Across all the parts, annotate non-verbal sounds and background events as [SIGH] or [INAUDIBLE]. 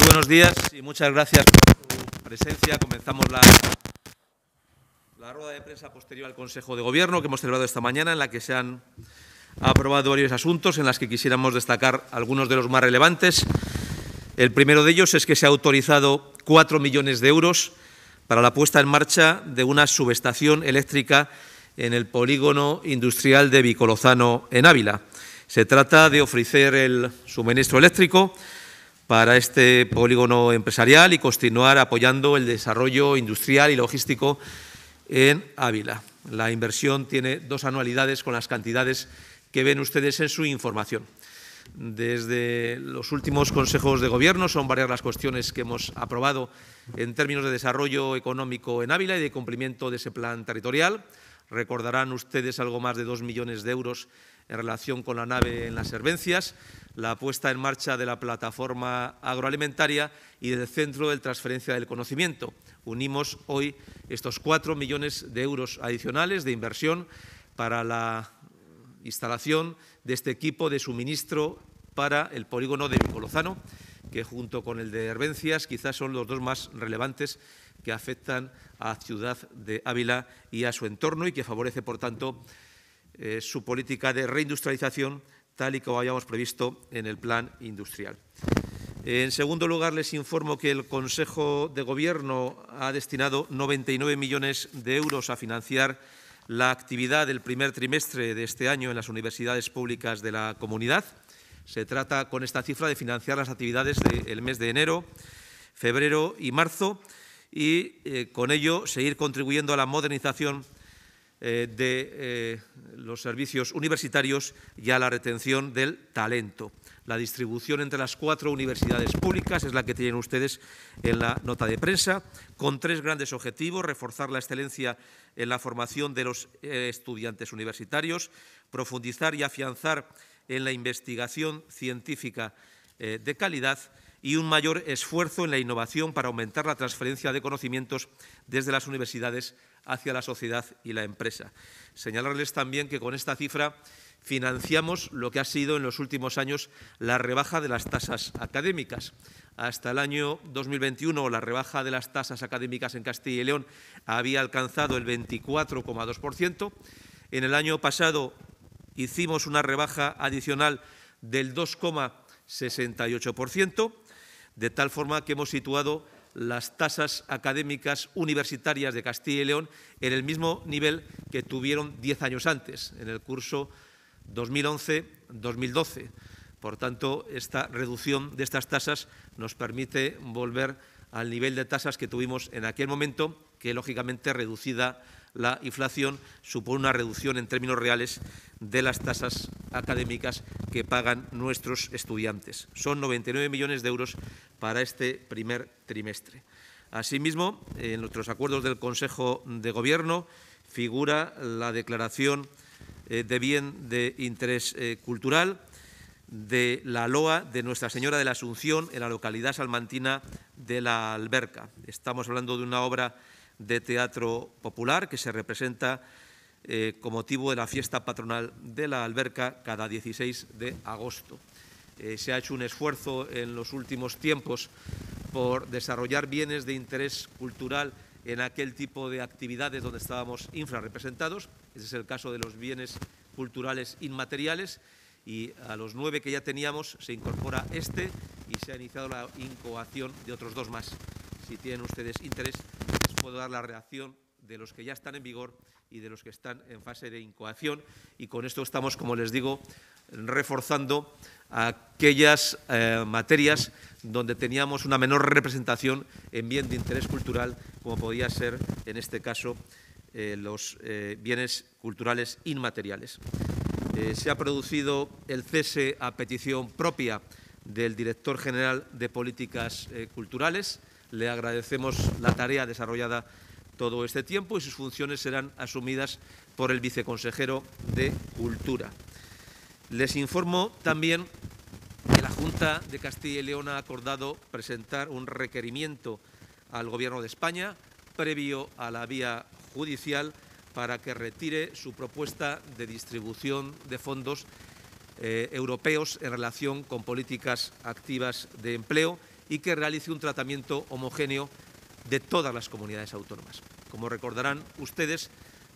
Muy buenos días y muchas gracias por su presencia. Comenzamos la, la rueda de prensa posterior al Consejo de Gobierno que hemos celebrado esta mañana, en la que se han aprobado varios asuntos, en los que quisiéramos destacar algunos de los más relevantes. El primero de ellos es que se ha autorizado cuatro millones de euros para la puesta en marcha de una subestación eléctrica en el polígono industrial de Vicolozano, en Ávila. Se trata de ofrecer el suministro eléctrico para este polígono empresarial y continuar apoyando el desarrollo industrial y logístico en Ávila. La inversión tiene dos anualidades con las cantidades que ven ustedes en su información. Desde los últimos consejos de gobierno son varias las cuestiones que hemos aprobado en términos de desarrollo económico en Ávila y de cumplimiento de ese plan territorial. Recordarán ustedes algo más de dos millones de euros en relación con la nave en las servencias, la puesta en marcha de la plataforma agroalimentaria y del Centro de Transferencia del Conocimiento. Unimos hoy estos cuatro millones de euros adicionales de inversión para la instalación de este equipo de suministro para el polígono de Colozano, que junto con el de Herbencias quizás son los dos más relevantes que afectan a Ciudad de Ávila y a su entorno y que favorece, por tanto, eh, su política de reindustrialización tal y como habíamos previsto en el plan industrial. En segundo lugar, les informo que el Consejo de Gobierno ha destinado 99 millones de euros a financiar la actividad del primer trimestre de este año en las universidades públicas de la comunidad. Se trata con esta cifra de financiar las actividades del mes de enero, febrero y marzo y eh, con ello seguir contribuyendo a la modernización eh, de eh, los servicios universitarios y a la retención del talento. La distribución entre las cuatro universidades públicas es la que tienen ustedes en la nota de prensa, con tres grandes objetivos, reforzar la excelencia en la formación de los eh, estudiantes universitarios, profundizar y afianzar en la investigación científica de calidad y un mayor esfuerzo en la innovación para aumentar la transferencia de conocimientos desde las universidades hacia la sociedad y la empresa. Señalarles también que con esta cifra financiamos lo que ha sido en los últimos años la rebaja de las tasas académicas. Hasta el año 2021 la rebaja de las tasas académicas en Castilla y León había alcanzado el 24,2%. En el año pasado hicimos una rebaja adicional del 2,68%, de tal forma que hemos situado las tasas académicas universitarias de Castilla y León en el mismo nivel que tuvieron diez años antes, en el curso 2011-2012. Por tanto, esta reducción de estas tasas nos permite volver al nivel de tasas que tuvimos en aquel momento, que lógicamente reducida la inflación supone una reducción en términos reales de las tasas académicas que pagan nuestros estudiantes. Son 99 millones de euros para este primer trimestre. Asimismo, en nuestros acuerdos del Consejo de Gobierno figura la declaración eh, de bien de interés eh, cultural de la LOA de Nuestra Señora de la Asunción en la localidad salmantina de La Alberca. Estamos hablando de una obra de teatro popular que se representa eh, con motivo de la fiesta patronal de la Alberca cada 16 de agosto. Eh, se ha hecho un esfuerzo en los últimos tiempos por desarrollar bienes de interés cultural en aquel tipo de actividades donde estábamos infrarrepresentados. Ese es el caso de los bienes culturales inmateriales y a los nueve que ya teníamos se incorpora este y se ha iniciado la incoación de otros dos más. Si tienen ustedes interés, puedo dar la reacción de los que ya están en vigor y de los que están en fase de incoación. Y con esto estamos, como les digo, reforzando aquellas eh, materias donde teníamos una menor representación en bien de interés cultural, como podía ser, en este caso, eh, los eh, bienes culturales inmateriales. se ha producido el cese a petición propia del director general de Políticas Culturales le agradecemos la tarea desarrollada todo este tiempo y sus funciones serán asumidas por el viceconsejero de Cultura. Les informo también que la Junta de Castilla y León ha acordado presentar un requerimiento al Gobierno de España previo a la vía judicial para que retire su propuesta de distribución de fondos eh, europeos en relación con políticas activas de empleo y que realice un tratamiento homogéneo de todas las comunidades autónomas. Como recordarán ustedes,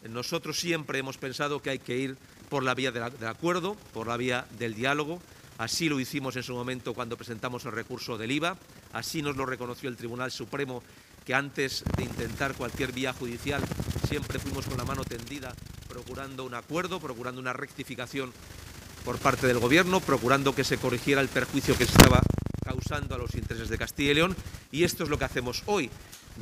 nosotros siempre hemos pensado que hay que ir por la vía del acuerdo, por la vía del diálogo. Así lo hicimos en su momento cuando presentamos el recurso del IVA, así nos lo reconoció el Tribunal Supremo, que antes de intentar cualquier vía judicial siempre fuimos con la mano tendida procurando un acuerdo, procurando una rectificación por parte del Gobierno, procurando que se corrigiera el perjuicio que estaba a los intereses de Castilla y León. Y esto es lo que hacemos hoy.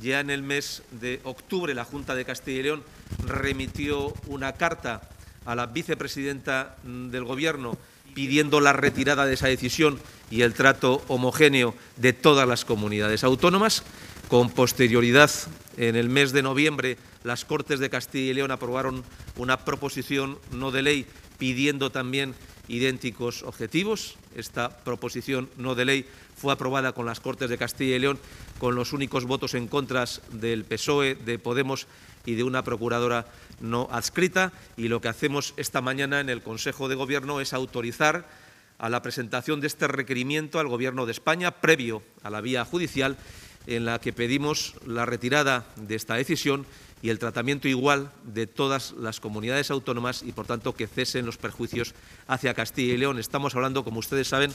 Ya en el mes de octubre la Junta de Castilla y León remitió una carta a la vicepresidenta mm, del Gobierno pidiendo la retirada de esa decisión y el trato homogéneo de todas las comunidades autónomas. Con posterioridad, en el mes de noviembre, las Cortes de Castilla y León aprobaron una proposición no de ley pidiendo también idénticos objetivos. Esta proposición no de ley fue aprobada con las Cortes de Castilla y León con los únicos votos en contra del PSOE, de Podemos y de una procuradora no adscrita. Y lo que hacemos esta mañana en el Consejo de Gobierno es autorizar a la presentación de este requerimiento al Gobierno de España previo a la vía judicial en la que pedimos la retirada de esta decisión y el tratamiento igual de todas las comunidades autónomas y, por tanto, que cesen los perjuicios hacia Castilla y León. Estamos hablando, como ustedes saben,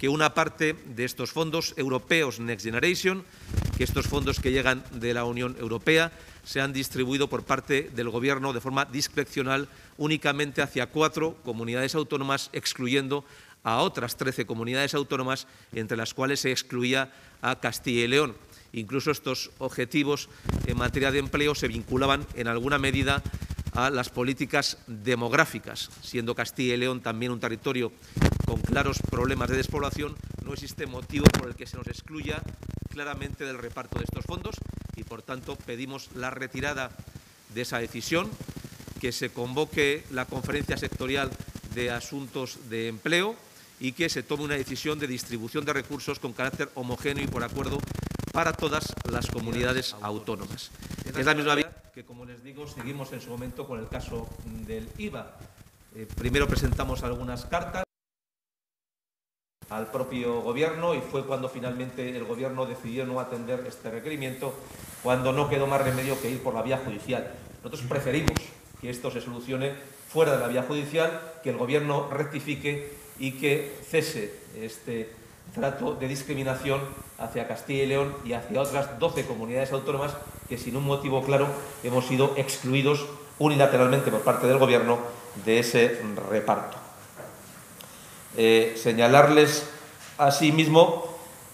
que una parte de estos fondos europeos Next Generation, que estos fondos que llegan de la Unión Europea, se han distribuido por parte del Gobierno de forma discrecional únicamente hacia cuatro comunidades autónomas, excluyendo a otras trece comunidades autónomas, entre las cuales se excluía a Castilla y León. Incluso estos objetivos en materia de empleo se vinculaban en alguna medida a las políticas demográficas. Siendo Castilla y León también un territorio con claros problemas de despoblación, no existe motivo por el que se nos excluya claramente del reparto de estos fondos y, por tanto, pedimos la retirada de esa decisión, que se convoque la conferencia sectorial de asuntos de empleo y que se tome una decisión de distribución de recursos con carácter homogéneo y por acuerdo para todas las comunidades autónomas. Es la misma vía que, como les digo, seguimos en su momento con el caso del IVA. Eh, primero presentamos algunas cartas al propio Gobierno y fue cuando finalmente el Gobierno decidió no atender este requerimiento, cuando no quedó más remedio que ir por la vía judicial. Nosotros preferimos que esto se solucione fuera de la vía judicial, que el Gobierno rectifique y que cese este trato de discriminación hacia Castilla y León y hacia otras 12 comunidades autónomas que sin un motivo claro hemos sido excluidos unilateralmente por parte del Gobierno de ese reparto. Eh, señalarles asimismo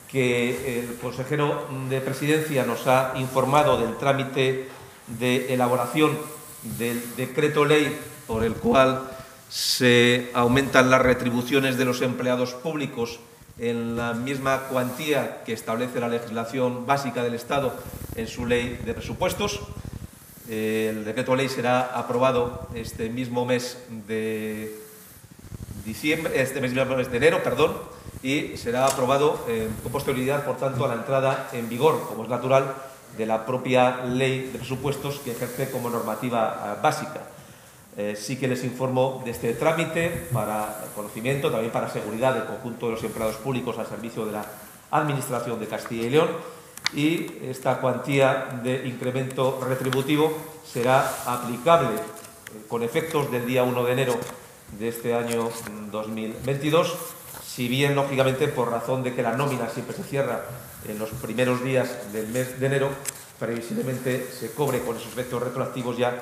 que el consejero de Presidencia nos ha informado del trámite de elaboración del decreto ley por el cual se aumentan las retribuciones de los empleados públicos en la misma cuantía que establece la legislación básica del Estado en su ley de presupuestos. Eh, el decreto ley será aprobado este mismo mes de diciembre, este mes de este enero, perdón, y será aprobado eh, con posterioridad, por tanto, a la entrada en vigor, como es natural, de la propia ley de presupuestos que ejerce como normativa ah, básica. Eh, sí que les informo de este trámite para conocimiento, también para seguridad del conjunto de los empleados públicos al servicio de la Administración de Castilla y León y esta cuantía de incremento retributivo será aplicable eh, con efectos del día 1 de enero de este año 2022, mm, si bien, lógicamente, por razón de que la nómina siempre se cierra en los primeros días del mes de enero, previsiblemente se cobre con esos efectos retroactivos ya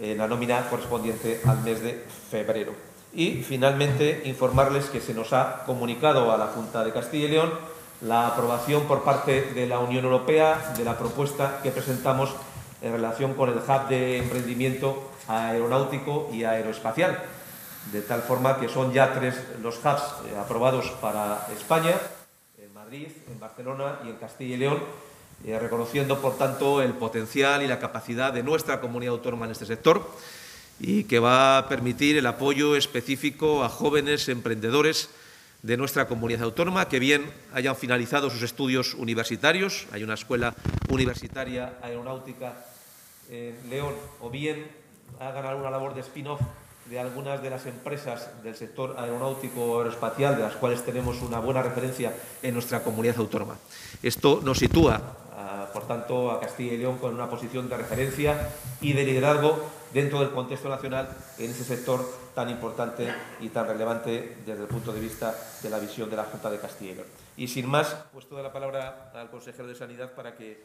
en eh, la nómina correspondiente al mes de febrero. Y finalmente informarles que se nos ha comunicado a la Junta de Castilla y León la aprobación por parte de la Unión Europea de la propuesta que presentamos en relación con el hub de emprendimiento aeronáutico y aeroespacial, de tal forma que son ya tres los hubs eh, aprobados para España, en Madrid, en Barcelona y en Castilla y León, eh, reconociendo por tanto el potencial y la capacidad de nuestra comunidad autónoma en este sector y que va a permitir el apoyo específico a jóvenes emprendedores de nuestra comunidad autónoma que bien hayan finalizado sus estudios universitarios, hay una escuela universitaria aeronáutica en León, o bien hagan alguna labor de spin-off de algunas de las empresas del sector aeronáutico o aeroespacial, de las cuales tenemos una buena referencia en nuestra comunidad autónoma. Esto nos sitúa por tanto, a Castilla y León con una posición de referencia y de liderazgo dentro del contexto nacional en ese sector tan importante y tan relevante desde el punto de vista de la visión de la Junta de Castilla y León. Y sin más, puesto de la palabra al consejero de Sanidad para que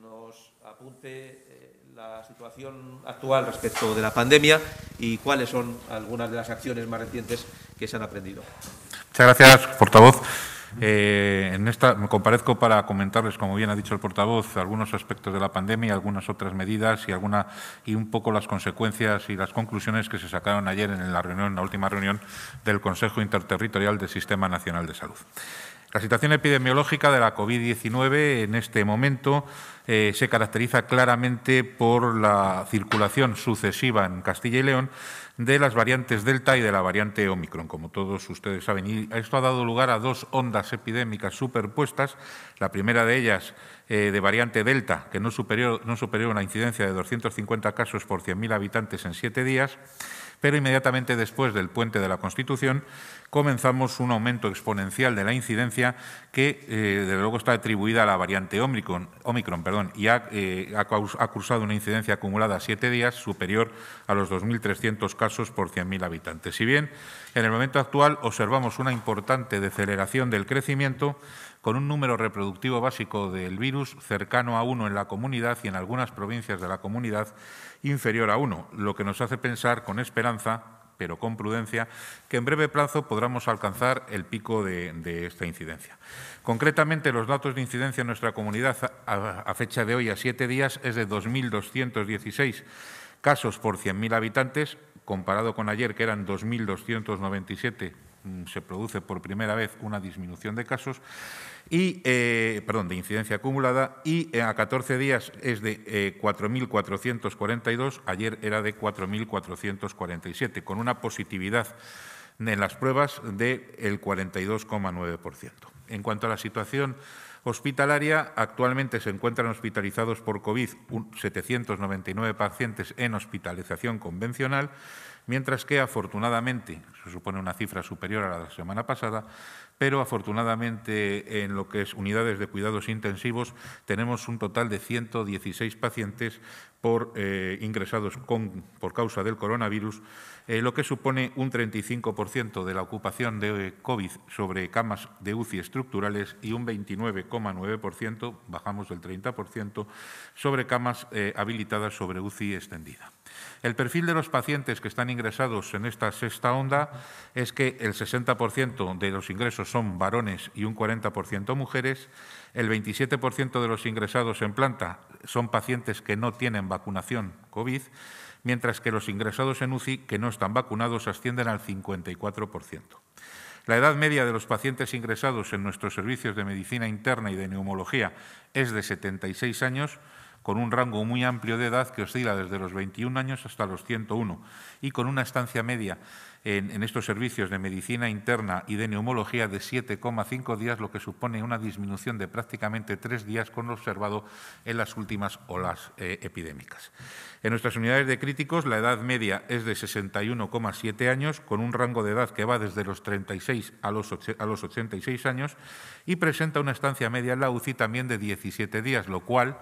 nos apunte eh, la situación actual respecto de la pandemia y cuáles son algunas de las acciones más recientes que se han aprendido. Muchas gracias, portavoz. Eh, en esta me comparezco para comentarles, como bien ha dicho el portavoz, algunos aspectos de la pandemia, algunas otras medidas y un poco las consecuencias y las conclusiones que se sacaron ayer en la reunión, la última reunión del Consejo Interterritorial del Sistema Nacional de Salud. La situación epidemiológica de la COVID-19 en este momento eh, se caracteriza claramente por la circulación sucesiva en Castilla y León de las variantes Delta y de la variante Omicron, como todos ustedes saben. esto ha dado lugar a dos ondas epidémicas superpuestas. La primera de ellas eh, de variante Delta, que no superó, no superó una incidencia de 250 casos por 100.000 habitantes en siete días, pero inmediatamente después del puente de la Constitución comenzamos un aumento exponencial de la incidencia que, eh, desde luego, está atribuida a la variante Omicron, perdón, y ha, eh, una incidencia acumulada a siete días superior a los 2.300 casos por 100.000 habitantes. Si bien en el momento actual observamos una importante deceleración del crecimiento, con un número reproductivo básico del virus cercano a uno en la comunidad y en algunas provincias de la comunidad inferior a uno, lo que nos hace pensar con esperanza pero con prudencia, que en breve plazo podamos alcanzar el pico de, esta incidencia. Concretamente, los datos de incidencia en nuestra comunidad a, a fecha de hoy, a siete días, es de 2.216 casos por 100.000 habitantes, comparado con ayer, que eran 2.297 Mm, se produce por primera vez una disminución de casos y, eh, perdón, de incidencia acumulada y eh, a 14 días es de 4.442, eh, ayer era de 4.447, con una positividad en las pruebas del de 42,9%. En cuanto a la situación hospitalaria, actualmente se encuentran hospitalizados por COVID 799 pacientes en hospitalización convencional mientras que afortunadamente, se supone una cifra superior a la de la semana pasada, pero afortunadamente en lo que es unidades de cuidados intensivos tenemos un total de 116 pacientes por, eh, ingresados por causa del coronavirus, eh, lo que supone un 35% de la ocupación de eh, COVID sobre camas de UCI estructurales y un 29,9%, bajamos del 30%, sobre camas habilitadas sobre UCI extendida. El perfil de los pacientes que están ingresados en esta sexta onda es que el 60% de los ingresos son varones y un 40% mujeres, el 27% de los ingresados en planta son pacientes que no tienen vacunación COVID, mientras que los ingresados en UCI que no están vacunados ascienden al 54%. La edad media de los pacientes ingresados en nuestros servicios de medicina interna y de neumología es de 76 años, con un rango muy amplio de edad que oscila desde los 21 años hasta los 101 y con una estancia media en, estos servicios de medicina interna y de neumología de 7,5 días, lo que supone una disminución de prácticamente tres días con lo observado en las últimas olas eh, epidémicas. En nuestras unidades de críticos, la edad media es de 61,7 años, con un rango de edad que va desde los 36 a los, 86 años y presenta una estancia media en la UCI también de 17 días, lo cual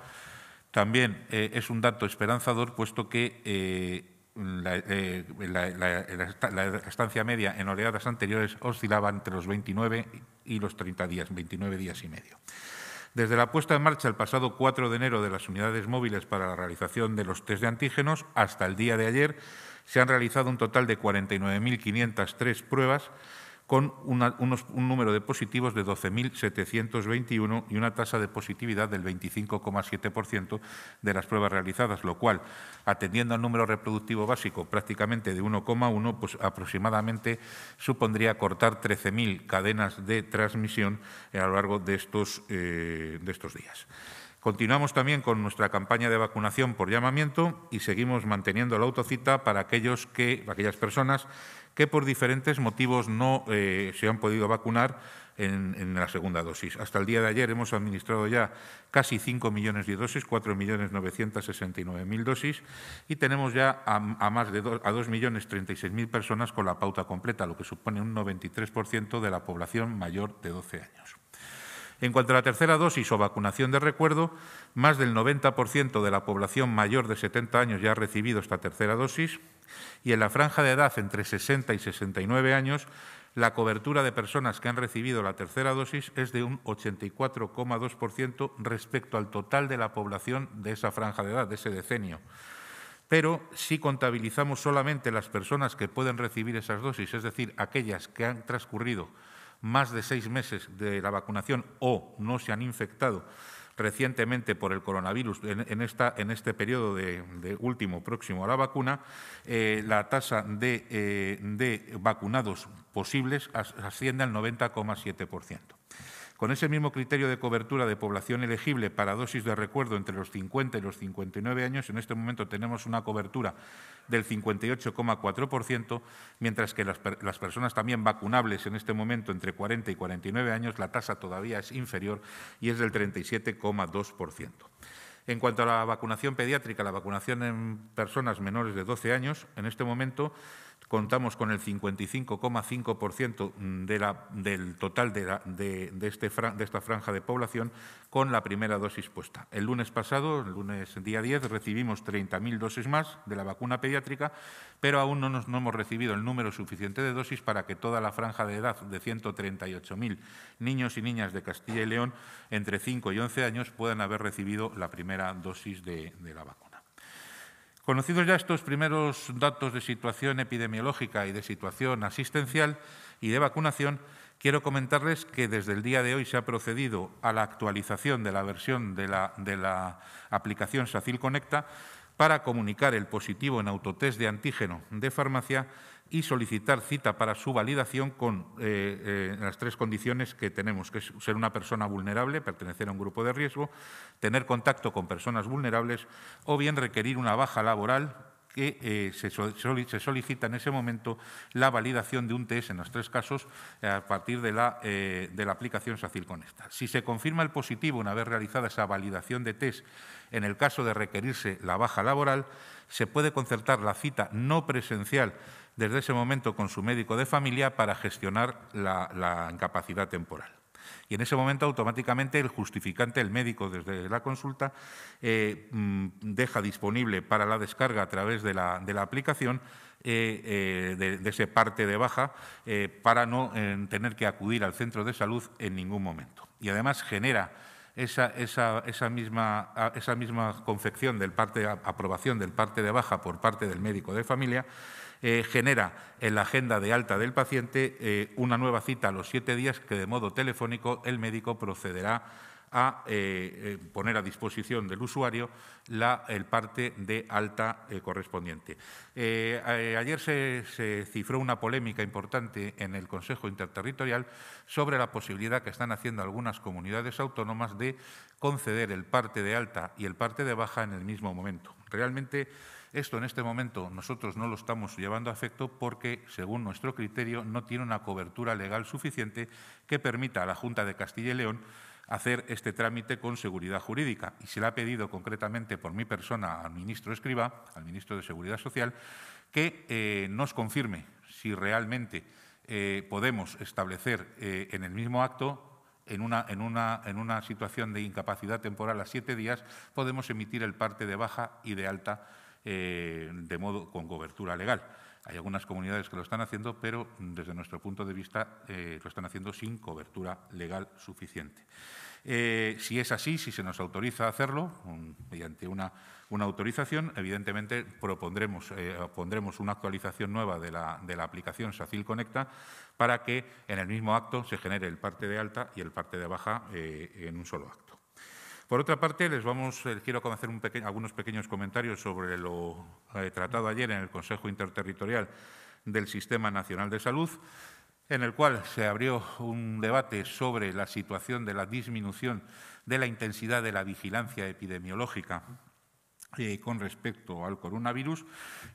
también eh, es un dato esperanzador, puesto que eh, eh, la, estancia media en oleadas anteriores oscilaba entre los 29 y los 30 días, 29 días y medio. Desde la puesta en marcha el pasado 4 de enero de las unidades móviles para la realización de los test de antígenos hasta el día de ayer, se han realizado un total de 49.503 pruebas con un número de positivos de 12.721 y una tasa de positividad del 25,7% de las pruebas realizadas, lo cual, atendiendo al número reproductivo básico prácticamente de 1,1, pues aproximadamente supondría cortar 13.000 cadenas de transmisión a lo largo de estos, eh, de estos días. Continuamos también con nuestra campaña de vacunación por llamamiento y seguimos manteniendo la autocita para aquellos que, aquellas personas que por diferentes motivos no eh, se han podido vacunar en, la segunda dosis. Hasta el día de ayer hemos administrado ya casi 5 millones de dosis, 4.969.000 dosis, y tenemos ya a, más de y a 2.036.000 personas con la pauta completa, lo que supone un 93% de la población mayor de 12 años. En cuanto a la tercera dosis o vacunación de recuerdo, más del 90% de la población mayor de 70 años ya ha recibido esta tercera dosis y en la franja de edad entre 60 y 69 años, la cobertura de personas que han recibido la tercera dosis es de un 84,2% respecto al total de la población de esa franja de edad, de ese decenio. Pero si contabilizamos solamente las personas que pueden recibir esas dosis, es decir, aquellas que han transcurrido más de seis meses de la vacunación o no se han infectado recientemente por el coronavirus en, este periodo de, último próximo a la vacuna, eh, la tasa de eh, vacunados posibles asciende al 90,7%. Con ese mismo criterio de cobertura de población elegible para dosis de recuerdo entre los 50 y los 59 años, en este momento tenemos una cobertura del 58,4%, mientras que las, personas también vacunables en este momento entre 40 y 49 años, la tasa todavía es inferior y es del 37,2%. En cuanto a la vacunación pediátrica, la vacunación en personas menores de 12 años, en este momento contamos con el 55,5% de del total de, de, este, de esta franja de población con la primera dosis puesta. El lunes pasado, el lunes día 10, recibimos 30.000 dosis más de la vacuna pediátrica, pero aún no, hemos recibido el número suficiente de dosis para que toda la franja de edad de 138.000 niños y niñas de Castilla y León entre 5 y 11 años puedan haber recibido la primera dosis de la vacuna. Conocidos ya estos primeros datos de situación epidemiológica y de situación asistencial y de vacunación, quiero comentarles que desde el día de hoy se ha procedido a la actualización de la versión de la, aplicación SACIL Conecta para comunicar el positivo en autotest de antígeno de farmacia y solicitar cita para su validación con eh, eh, las tres condiciones que tenemos, que es ser una persona vulnerable, pertenecer a un grupo de riesgo, tener contacto con personas vulnerables o bien requerir una baja laboral que eh, se, solicita en ese momento la validación de un test en los tres casos eh, a partir de la, eh, aplicación SACIL Conecta. Si se confirma el positivo una vez realizada esa validación de test, en el caso de requerirse la baja laboral, se puede concertar la cita no presencial desde ese momento con su médico de familia para gestionar la incapacidad temporal. Y en ese momento automáticamente el justificante, el médico desde la consulta, eh, mm, deja disponible para la descarga a través de la, aplicación eh, eh, de, ese parte de baja para no tener que acudir al centro de salud en ningún momento. Y además genera esa, misma, confección del parte, aprobación del parte de baja por parte del médico de familia eh, genera en la agenda de alta del paciente eh, una nueva cita a los siete días que de modo telefónico el médico procederá a eh, poner a disposición del usuario la, el parte de alta correspondiente. ayer se, se, cifró una polémica importante en el Consejo Interterritorial sobre la posibilidad que están haciendo algunas comunidades autónomas de conceder el parte de alta y el parte de baja en el mismo momento. Realmente esto en este momento nosotros no lo estamos llevando a efecto porque, según nuestro criterio, no tiene una cobertura legal suficiente que permita a la Junta de Castilla y León hacer este trámite con seguridad jurídica. Y se le ha pedido concretamente por mi persona al ministro Escriba, al ministro de Seguridad Social, que eh, nos confirme si realmente eh, podemos establecer eh, en el mismo acto en una situación de incapacidad temporal a siete días, podemos emitir el parte de baja y de alta eh, de modo con cobertura legal. Hay algunas comunidades que lo están haciendo, pero desde nuestro punto de vista eh, lo están haciendo sin cobertura legal suficiente. Eh, si es así, si se nos autoriza a hacerlo mediante una, autorización, evidentemente propondremos, pondremos una actualización nueva de la, de la aplicación SACIL Conecta para que en el mismo acto se genere el parte de alta y el parte de baja en un solo acto. Por otra parte, les vamos, eh, quiero hacer algunos pequeños comentarios sobre lo eh, tratado ayer en el Consejo Interterritorial del Sistema Nacional de Salud, en el cual se abrió un debate sobre la situación de la disminución de la intensidad de la vigilancia epidemiológica eh, con respecto al coronavirus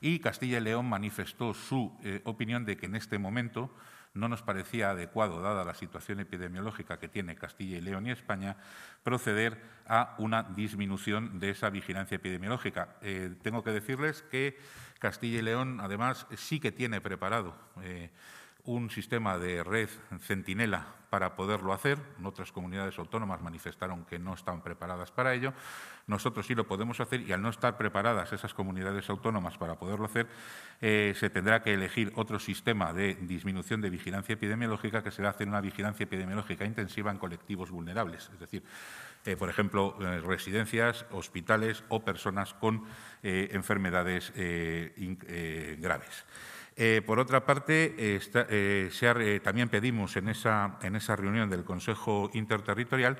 y Castilla y León manifestó su opinión de que en este momento no nos parecía adecuado, dada la situación epidemiológica que tiene Castilla y León y España, proceder a una disminución de esa vigilancia epidemiológica. Eh, tengo que decirles que Castilla y León, además, sí que tiene preparado. Eh, un sistema de red centinela para poderlo hacer. otras comunidades autónomas manifestaron que no están preparadas para ello. Nosotros sí lo podemos hacer y al no estar preparadas esas comunidades autónomas para poderlo hacer, eh, se tendrá que elegir otro sistema de disminución de vigilancia epidemiológica que será hacer una vigilancia epidemiológica intensiva en colectivos vulnerables. Es decir, eh, por ejemplo, eh, residencias, hospitales o personas con enfermedades graves. Eh, por otra parte, eh, eh, también pedimos en esa, en esa reunión del Consejo Interterritorial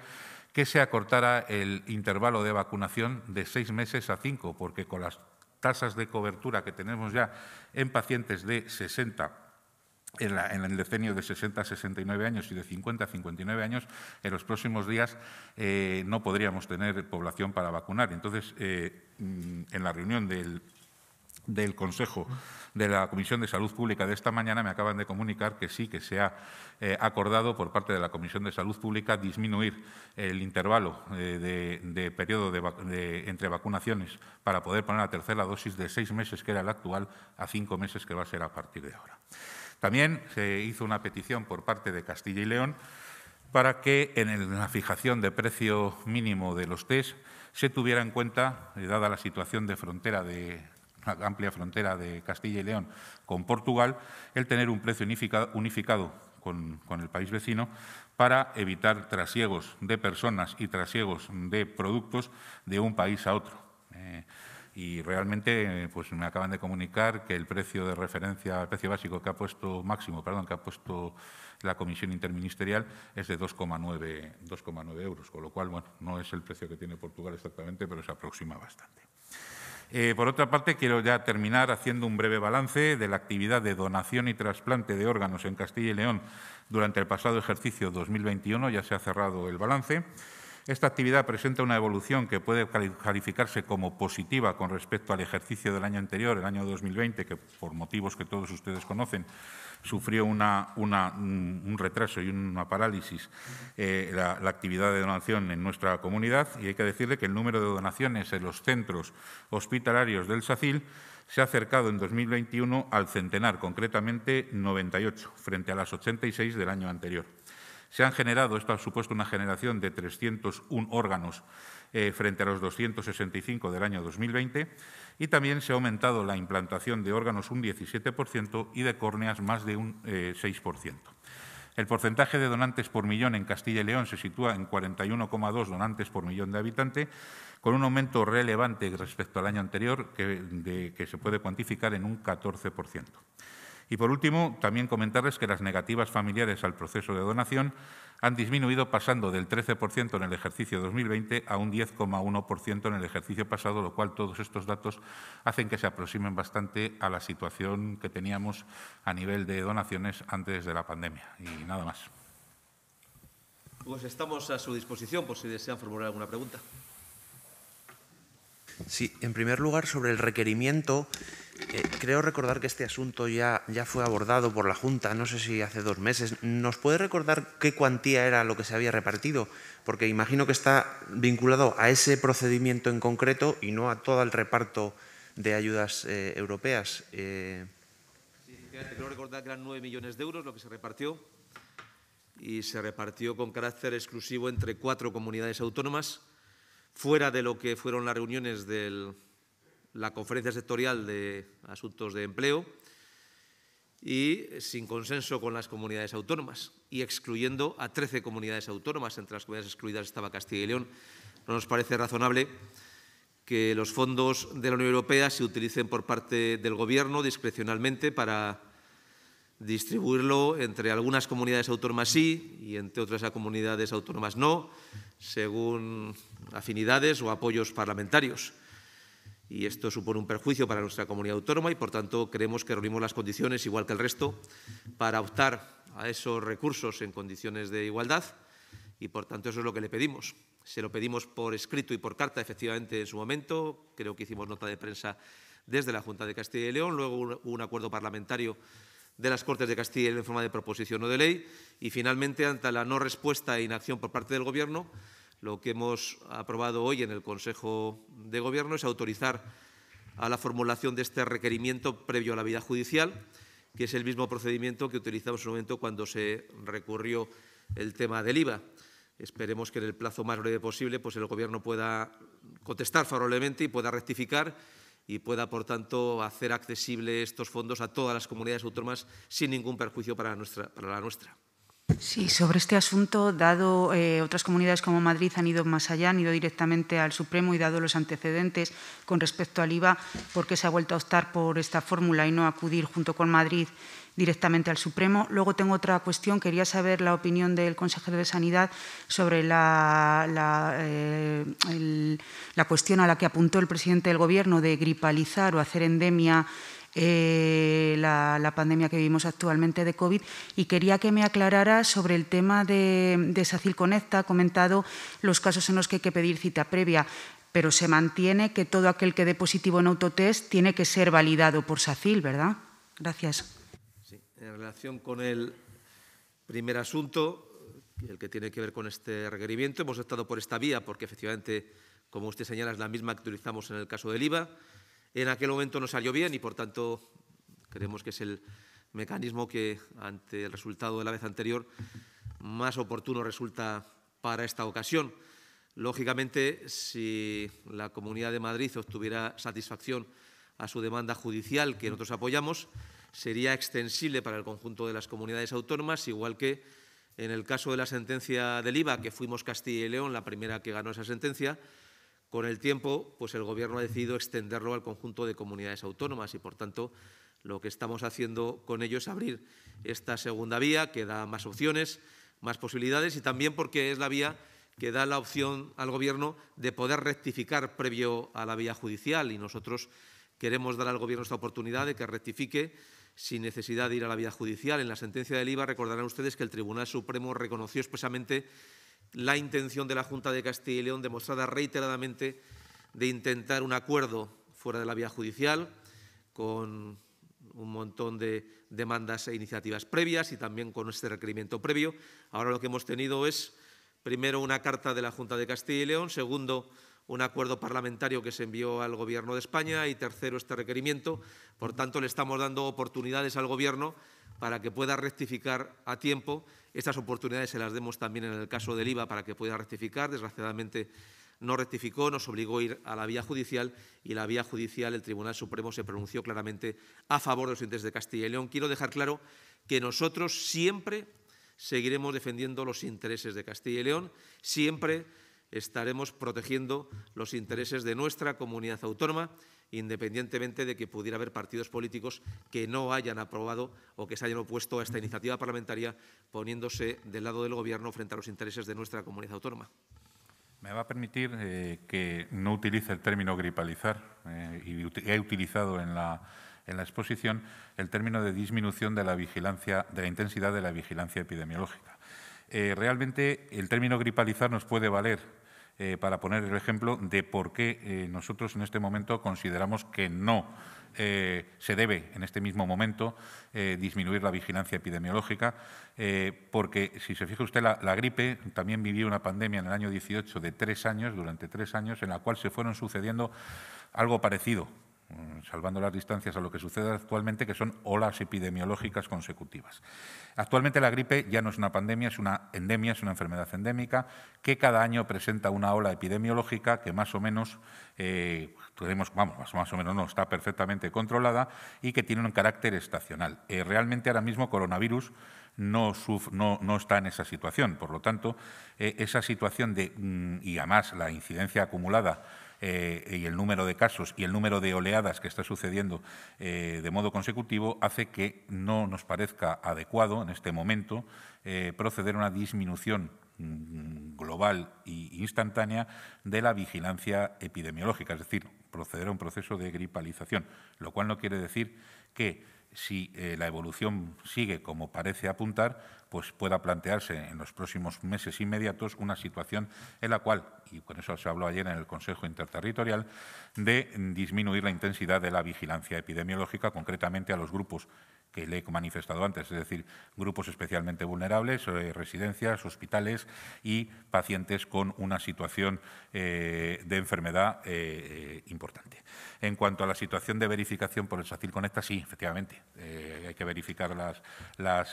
que se acortara el intervalo de vacunación de seis meses a cinco, porque con las tasas de cobertura que tenemos ya en pacientes de 60 en, el decenio de 60 a 69 años y de 50 a 59 años, en los próximos días no podríamos tener población para vacunar. Entonces, mm, en la reunión del del Consejo de la Comisión de Salud Pública de esta mañana me acaban de comunicar que sí, que se ha eh, acordado por parte de la Comisión de Salud Pública disminuir el intervalo eh, de, periodo entre vacunaciones para poder poner la tercera dosis de seis meses, que era la actual, a cinco meses, que va a ser a partir de ahora. También se hizo una petición por parte de Castilla y León para que en la fijación de precio mínimo de los test se tuviera en cuenta, eh, dada la situación de frontera de, amplia frontera de Castilla y León con Portugal, el tener un precio unificado, unificado con, con, el país vecino para evitar trasiegos de personas y trasiegos de productos de un país a otro. Eh, y realmente pues me acaban de comunicar que el precio de referencia, precio básico que ha puesto máximo, perdón, que ha puesto la comisión interministerial es de 2,9 euros, con lo cual bueno, no es el precio que tiene Portugal exactamente, pero se aproxima bastante. Eh, por otra parte, quiero ya terminar haciendo un breve balance de la actividad de donación y trasplante de órganos en Castilla y León durante el pasado ejercicio 2021. Ya se ha cerrado el balance. Esta actividad presenta una evolución que puede calificarse como positiva con respecto al ejercicio del año anterior, el año 2020, que por motivos que todos ustedes conocen, sufrió un retraso y una parálisis eh, la, la, actividad de donación en nuestra comunidad y hay que decirle que el número de donaciones en los centros hospitalarios del SACIL se ha acercado en 2021 al centenar, concretamente 98, frente a las 86 del año anterior. Se han generado, esto ha supuesto una generación de 301 órganos eh, frente a los 265 del año 2020 y también se ha aumentado la implantación de órganos un 17% y de córneas más de un 6%. Eh, El porcentaje de donantes por millón en Castilla y León se sitúa en 41,2 donantes por millón de habitante, con un aumento relevante respecto al año anterior que se puede cuantificar en un 14%. Y por último, también comentarles que las negativas familiares al proceso de donación han disminuido pasando del 13% en el ejercicio 2020 a un 10,1% en el ejercicio pasado, lo cual todos estos datos hacen que se aproximen bastante a la situación que teníamos a nivel de donaciones antes de la pandemia. Y nada más. Pues estamos a su disposición por si desean formular alguna pregunta. Sí, en primer lugar, sobre el requerimiento, eh, creo recordar que este asunto ya, fue abordado por la Junta, no sé si hace dos meses. ¿Nos puede recordar qué cuantía era lo que se había repartido? Porque imagino que está vinculado a ese procedimiento en concreto y no a todo el reparto de ayudas eh, europeas. Eh, sí, creo recordar que eran nueve millones de euros lo que se repartió y se repartió con carácter exclusivo entre cuatro comunidades autónomas fuera de lo que fueron las reuniones de la Conferencia Sectorial de Asuntos de Empleo y sin consenso con las comunidades autónomas y excluyendo a 13 comunidades autónomas, entre las comunidades excluidas estaba Castilla y León. No nos parece razonable que los fondos de la Unión Europea se utilicen por parte del Gobierno discrecionalmente para distribuirlo entre algunas comunidades autónomas sí y entre otras comunidades autónomas no, según afinidades o apoyos parlamentarios. Y esto supone un perjuicio para nuestra comunidad autónoma y, por tanto, creemos que reunimos las condiciones, igual que el resto, para optar a esos recursos en condiciones de igualdad y, por tanto, eso es lo que le pedimos. Se lo pedimos por escrito y por carta, efectivamente, en su momento. Creo que hicimos nota de prensa desde la Junta de Castilla y León. Luego hubo un acuerdo parlamentario de las Cortes de Castilla en forma de proposición o de ley. Y finalmente, ante la no respuesta e inacción por parte del Gobierno, lo que hemos aprobado hoy en el Consejo de Gobierno es autorizar a la formulación de este requerimiento previo a la vida judicial, que es el mismo procedimiento que utilizamos en su momento cuando se recurrió el tema del IVA. Esperemos que en el plazo más breve posible pues el Gobierno pueda contestar favorablemente y pueda rectificar y pueda, por tanto, hacer accesibles estos fondos a todas las comunidades autónomas sin ningún perjuicio para, la nuestra. Sí, sobre este asunto, dado que eh, otras comunidades como Madrid han ido más allá, han ido directamente al Supremo y dado los antecedentes con respecto al IVA, ¿por qué se ha vuelto a optar por esta fórmula y no acudir junto con Madrid directamente al Supremo. Luego tengo otra cuestión. Quería saber la opinión del consejero de Sanidad sobre la, eh, cuestión a la que apuntó el presidente del Gobierno de gripalizar o hacer endemia eh, la, pandemia que vivimos actualmente de COVID y quería que me aclarara sobre el tema de, de SACIL Conecta. Ha comentado los casos en los que hay que pedir cita previa, pero se mantiene que todo aquel que dé positivo en autotest tiene que ser validado por SACIL, ¿verdad? Gracias en relación con el primer asunto, el que tiene que ver con este requerimiento, hemos optado por esta vía porque efectivamente, como usted señala, es la misma que utilizamos en el caso del IVA. En aquel momento no salió bien y, por tanto, creemos que es el mecanismo que, ante el resultado de la vez anterior, más oportuno resulta para esta ocasión. Lógicamente, si la Comunidad de Madrid obtuviera satisfacción a su demanda judicial, que nosotros apoyamos, sería extensible para el conjunto de las comunidades autónomas, igual que en el caso de la sentencia del IVA, que fuimos Castilla y León, la primera que ganó esa sentencia, con el tiempo pues el Gobierno ha decidido extenderlo al conjunto de comunidades autónomas y, por tanto, lo que estamos haciendo con ello es abrir esta segunda vía que da más opciones, más posibilidades y también porque es la vía que da la opción al Gobierno de poder rectificar previo a la vía judicial y nosotros queremos dar al Gobierno esta oportunidad de que rectifique sin necesidad de ir a la vía judicial. En la sentencia del IVA recordarán ustedes que el Tribunal Supremo reconoció expresamente la intención de la Junta de Castilla y León, demostrada reiteradamente, de intentar un acuerdo fuera de la vía judicial, con un montón de demandas e iniciativas previas y también con este requerimiento previo. Ahora lo que hemos tenido es, primero, una carta de la Junta de Castilla y León, segundo, un acuerdo parlamentario que se envió al Gobierno de España y tercero este requerimiento. Por tanto, le estamos dando oportunidades al Gobierno para que pueda rectificar a tiempo. Estas oportunidades se las demos también en el caso del IVA para que pueda rectificar. Desgraciadamente no rectificó, nos obligó a ir a la vía judicial y la vía judicial, el Tribunal Supremo se pronunció claramente a favor de los intereses de Castilla y León. Quiero dejar claro que nosotros siempre seguiremos defendiendo los intereses de Castilla y León, siempre estaremos protegiendo los intereses de nuestra comunidad autónoma, independientemente de que pudiera haber partidos políticos que no hayan aprobado o que se hayan opuesto a esta iniciativa parlamentaria, poniéndose del lado del Gobierno frente a los intereses de nuestra comunidad autónoma. Me va a permitir eh, que no utilice el término gripalizar, eh, y he utilizado en la, exposición el término de disminución de la, vigilancia, de la intensidad de la vigilancia epidemiológica. Eh, realmente el término gripalizar nos puede valer eh, para poner el ejemplo de por qué eh, nosotros en este momento consideramos que no eh, se debe en este mismo momento disminuir la vigilancia epidemiológica, porque si se fija usted, la, la, gripe también vivió una pandemia en el año 18 de tres años, durante tres años, en la cual se fueron sucediendo algo parecido. Mm, salvando las distancias a lo que sucede actualmente, que son olas epidemiológicas consecutivas. Actualmente la gripe ya no es una pandemia, es una endemia, es una enfermedad endémica, que cada año presenta una ola epidemiológica que más o menos, eh, vamos, más o menos no, está perfectamente controlada y que tiene un carácter estacional. Eh, realmente ahora mismo coronavirus no, está en esa situación. Por lo tanto, eh, esa situación de, mm, y además la incidencia acumulada eh, y el número de casos y el número de oleadas que está sucediendo eh, de modo consecutivo hace que no nos parezca adecuado en este momento eh, proceder a una disminución mm, global e instantánea de la vigilancia epidemiológica, es decir, proceder a un proceso de gripalización, lo cual no quiere decir que si eh, la evolución sigue como parece apuntar, pues pueda plantearse en los próximos meses inmediatos una situación en la cual, y con eso se habló ayer en el Consejo Interterritorial, de disminuir la intensidad de la vigilancia epidemiológica, concretamente a los grupos que le he manifestado antes, es decir, grupos especialmente vulnerables, eh, residencias, hospitales y pacientes con una situación eh, de enfermedad eh, importante. En cuanto a la situación de verificación por el SACIL Conecta, sí, efectivamente, hay que verificar altas,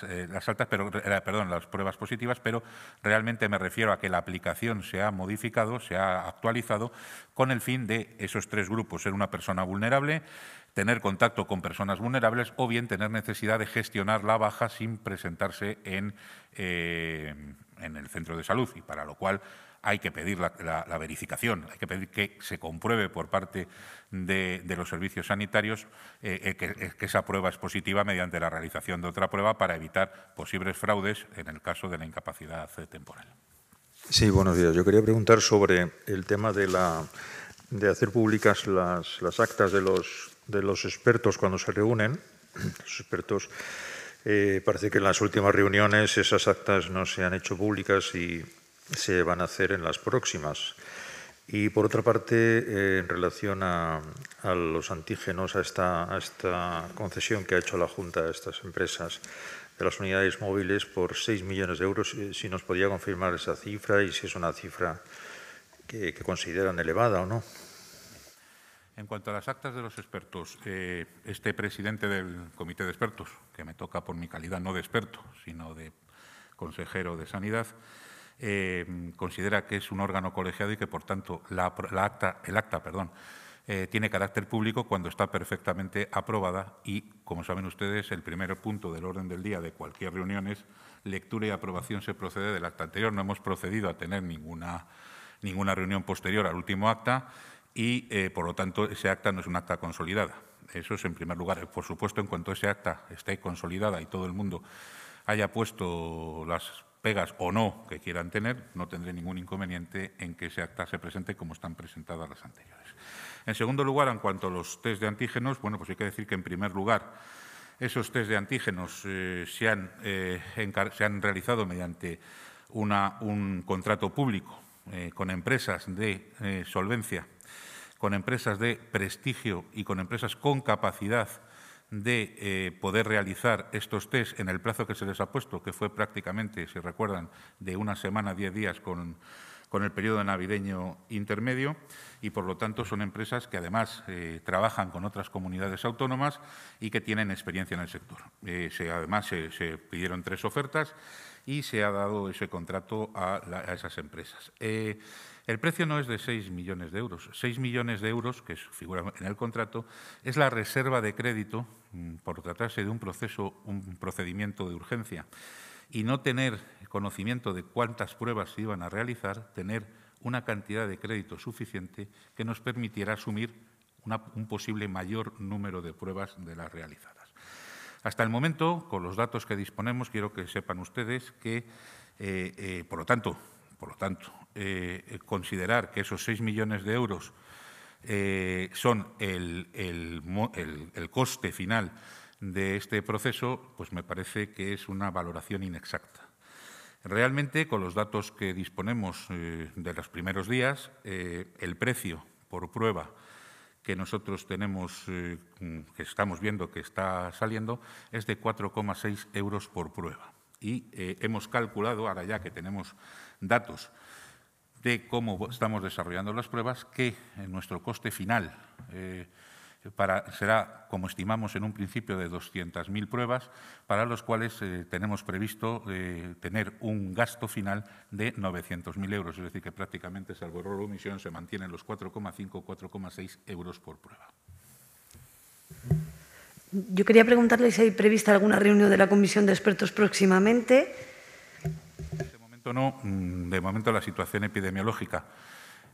pero, perdón, las pruebas positivas, pero realmente me refiero a que la aplicación se ha modificado, se ha actualizado con el fin de esos tres grupos, ser una persona vulnerable, tener contacto con personas vulnerables o bien tener necesidad de gestionar la baja sin presentarse en, eh, en el centro de salud y para lo cual hay que pedir la, verificación, hay que pedir que se compruebe por parte de, los servicios sanitarios eh, eh, que, esa prueba es positiva mediante la realización de otra prueba para evitar posibles fraudes en el caso de la incapacidad temporal. Sí, buenos días. Yo quería preguntar sobre el tema de la de hacer públicas las, las actas de los de los expertos cuando se reúnen, [CLEARS THROAT] los expertos, eh, parece que en las últimas reuniones esas actas no se han hecho públicas y se van a hacer en las próximas. Y por otra parte, eh, en relación a, los antígenos, a esta, a esta concesión que ha hecho la Junta a estas empresas de las unidades móviles por 6 millones de euros, eh, si nos podía confirmar esa cifra y si es una cifra que consideran elevada o no. En cuanto a las actas de los expertos, eh, este presidente del comité de expertos, que me toca por mi calidad no de experto, sino de consejero de Sanidad, eh, considera que es un órgano colegiado y que, por tanto, la, acta, el acta eh, tiene carácter público cuando está perfectamente aprobada y, como saben ustedes, el primer punto del orden del día de cualquier reunión es lectura y aprobación se procede del acta anterior. No hemos procedido a tener ninguna, ninguna reunión posterior al último acta y, eh, por lo tanto, ese acta no es un acta consolidada. Eso es en primer lugar. Por supuesto, en cuanto ese acta esté consolidada y todo el mundo haya puesto las pegas o no que quieran tener, no tendré ningún inconveniente en que ese acta se presente como están presentadas las anteriores. En segundo lugar, en cuanto a los test de antígenos, bueno, pues hay que decir que en primer lugar esos test de antígenos eh, se, han, eh, se, han, realizado mediante un contrato público con empresas de solvencia con empresas de prestigio y con empresas con capacidad de eh, poder realizar estos test en el plazo que se les ha puesto, que fue prácticamente, si recuerdan, de una semana, diez días con, el periodo navideño intermedio y, por lo tanto, son empresas que además eh, trabajan con otras comunidades autónomas y que tienen experiencia en el sector. Eh, además, se, pidieron tres ofertas y se ha dado ese contrato a, esas empresas. El precio no es de 6 millones de euros. 6 millones de euros, que figura en el contrato, es la reserva de crédito mm, por tratarse de un proceso, un procedimiento de urgencia. Y no tener conocimiento de cuántas pruebas se iban a realizar, tener una cantidad de crédito suficiente que nos permitiera asumir un posible mayor número de pruebas de las realizadas. Hasta el momento, con los datos que disponemos, quiero que sepan ustedes que, eh, eh, por lo tanto, por lo tanto, eh, considerar que esos 6 millones de euros eh, son el, coste final de este proceso, pues me parece que es una valoración inexacta. Realmente, con los datos que disponemos eh, de los primeros días, el precio por prueba que nosotros tenemos, que estamos viendo que está saliendo, es de 4,6 euros por prueba. Y hemos calculado, ahora ya que tenemos datos de cómo estamos desarrollando las pruebas, que nuestro coste final eh, será, como estimamos en un principio, de 200.000 pruebas, para los cuales eh, tenemos previsto eh, tener un gasto final de 900.000 euros. Es decir, que prácticamente, salvo error o omisión, se mantienen los 4,5-4,6 euros por prueba. Yo quería preguntarle si hay prevista alguna reunión de la Comisión de Expertos próximamente Mm, de momento la situación epidemiológica,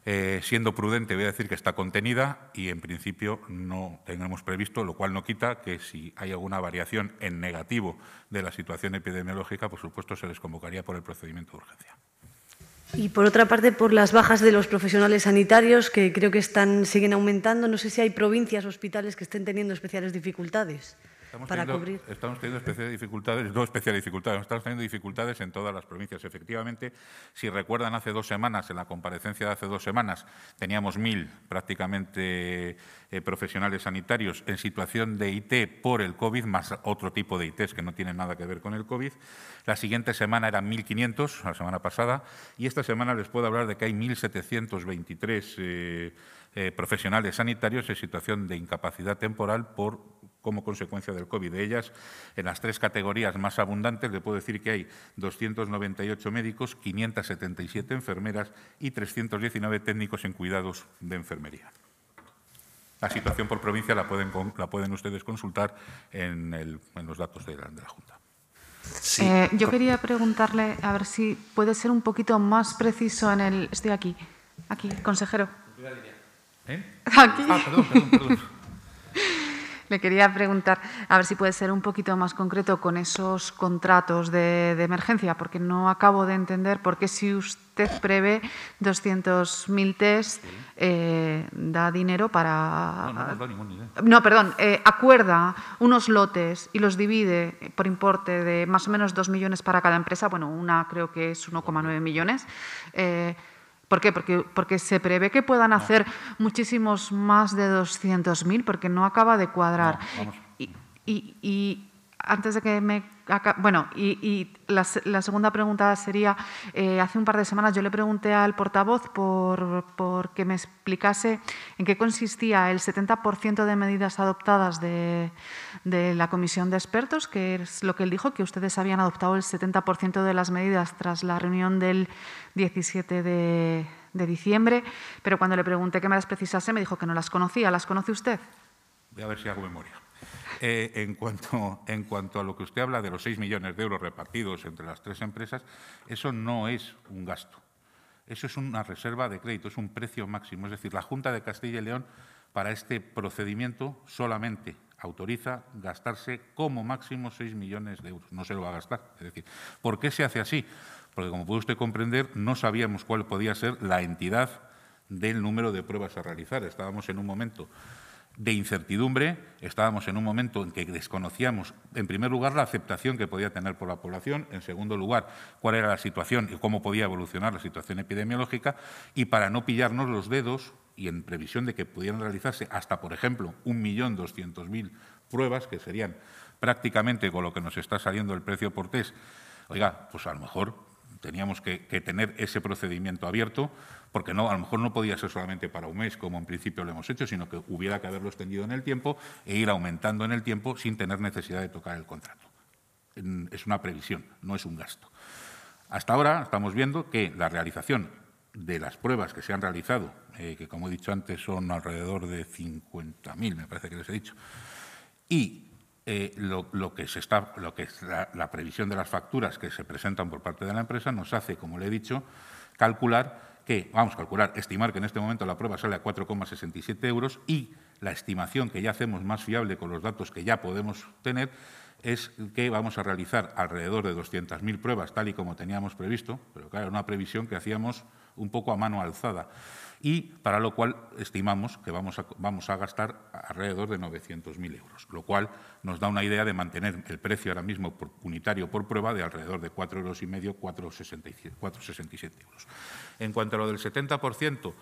eh, siendo prudente, voy a decir que está contenida y en principio no tenemos previsto, lo cual no quita que si hay alguna variación en negativo de la situación epidemiológica, por supuesto se les convocaría por el procedimiento de urgencia. Y por otra parte, por las bajas de los profesionales sanitarios, que creo que están, siguen aumentando, no sé si hay provincias, hospitales que estén teniendo especiales dificultades estamos teniendo, cubrir. Estamos especiales dificultades, no especiales dificultades, estamos teniendo dificultades en todas las provincias. Efectivamente, si recuerdan hace dos semanas, en la comparecencia de hace dos semanas, teníamos mil prácticamente eh, profesionales sanitarios en situación de IT por el COVID, más otro tipo de ITs que no tienen nada que ver con el COVID. La siguiente semana eran 1.500, la semana pasada, y esta semana les puedo hablar de que hay 1.723 eh, eh, profesionales sanitarios en situación de incapacidad temporal por, como consecuencia del COVID. De ellas, en las tres categorías más abundantes, le puedo decir que hay 298 médicos, 577 enfermeras y 319 técnicos en cuidados de enfermería. La situación por provincia la pueden, la pueden ustedes consultar en, los datos de la, Junta. Eh, yo quería preguntarle, a ver si puede ser un poquito más preciso en el... Estoy aquí, aquí, consejero. ¿Eh? Aquí. Ah, perdón, perdón, [LAUGHS] Le quería preguntar, a ver si puede ser un poquito más concreto con esos contratos de, emergencia, porque no acabo de entender por qué si usted prevé 200.000 test, eh, da dinero para... No, no, no, no No, perdón, eh, acuerda unos lotes y los divide por importe de más o menos 2 millones para cada empresa, bueno, una creo que es 1,9 millones. ¿Por qué? Porque, porque, se prevé que puedan ah. hacer muchísimos más de 200.000, porque no acaba de cuadrar. y, antes de que me... Bueno, y, la, segunda pregunta sería, eh, hace un par de semanas yo le pregunté al portavoz por, por que me explicase en qué consistía el 70% de medidas adoptadas de, la comisión de expertos, que es lo que él dijo, que ustedes habían adoptado el 70% de las medidas tras la reunión del 17 de, de diciembre, pero cuando le pregunté que me las precisase me dijo que no las conocía. ¿Las conoce usted? Voy a ver si hago memoria. Eh, en, cuanto, en cuanto a lo que usted habla de los 6 millones de euros repartidos entre las tres empresas, eso no es un gasto. Eso es una reserva de crédito, es un precio máximo. Es decir, la Junta de Castilla y León para este procedimiento solamente autoriza gastarse como máximo 6 millones de euros. No se lo va a gastar. Es decir, ¿por qué se hace así? Porque, como puede usted comprender, no sabíamos cuál podía ser la entidad del número de pruebas a realizar. Estábamos en un momento de incertidumbre. Estábamos en un momento en que desconocíamos, en primer lugar, la aceptación que podía tener por la población, en segundo lugar, cuál era la situación y cómo podía evolucionar la situación epidemiológica, y para no pillarnos los dedos y en previsión de que pudieran realizarse hasta, por ejemplo, 1.200.000 pruebas, que serían prácticamente con lo que nos está saliendo el precio por test, oiga, pues a lo mejor teníamos que, tener ese procedimiento abierto, porque no, a lo mejor no podía ser solamente para un mes, como en principio lo hemos hecho, sino que hubiera que haberlo extendido en el tiempo e ir aumentando en el tiempo sin tener necesidad de tocar el contrato. Es una previsión, no es un gasto. Hasta ahora estamos viendo que la realización de las pruebas que se han realizado, eh, que como he dicho antes son alrededor de 50.000, me parece que les he dicho, y eh, lo, que se está, lo que la, previsión de las facturas que se presentan por parte de la empresa nos hace, como le he dicho, calcular que, vamos, a calcular, estimar que en este momento la prueba sale a 4,67 euros y la estimación que ya hacemos más fiable con los datos que ya podemos tener es que vamos a realizar alrededor de 200.000 pruebas, tal y como teníamos previsto, pero claro, una previsión que hacíamos un poco a mano alzada y para lo cual estimamos que vamos a, gastar alrededor de 900.000 euros, lo cual nos da una idea de mantener el precio ahora mismo por, unitario por prueba de alrededor de 4,5 euros, 4,67 euros. En cuanto a lo del 70%,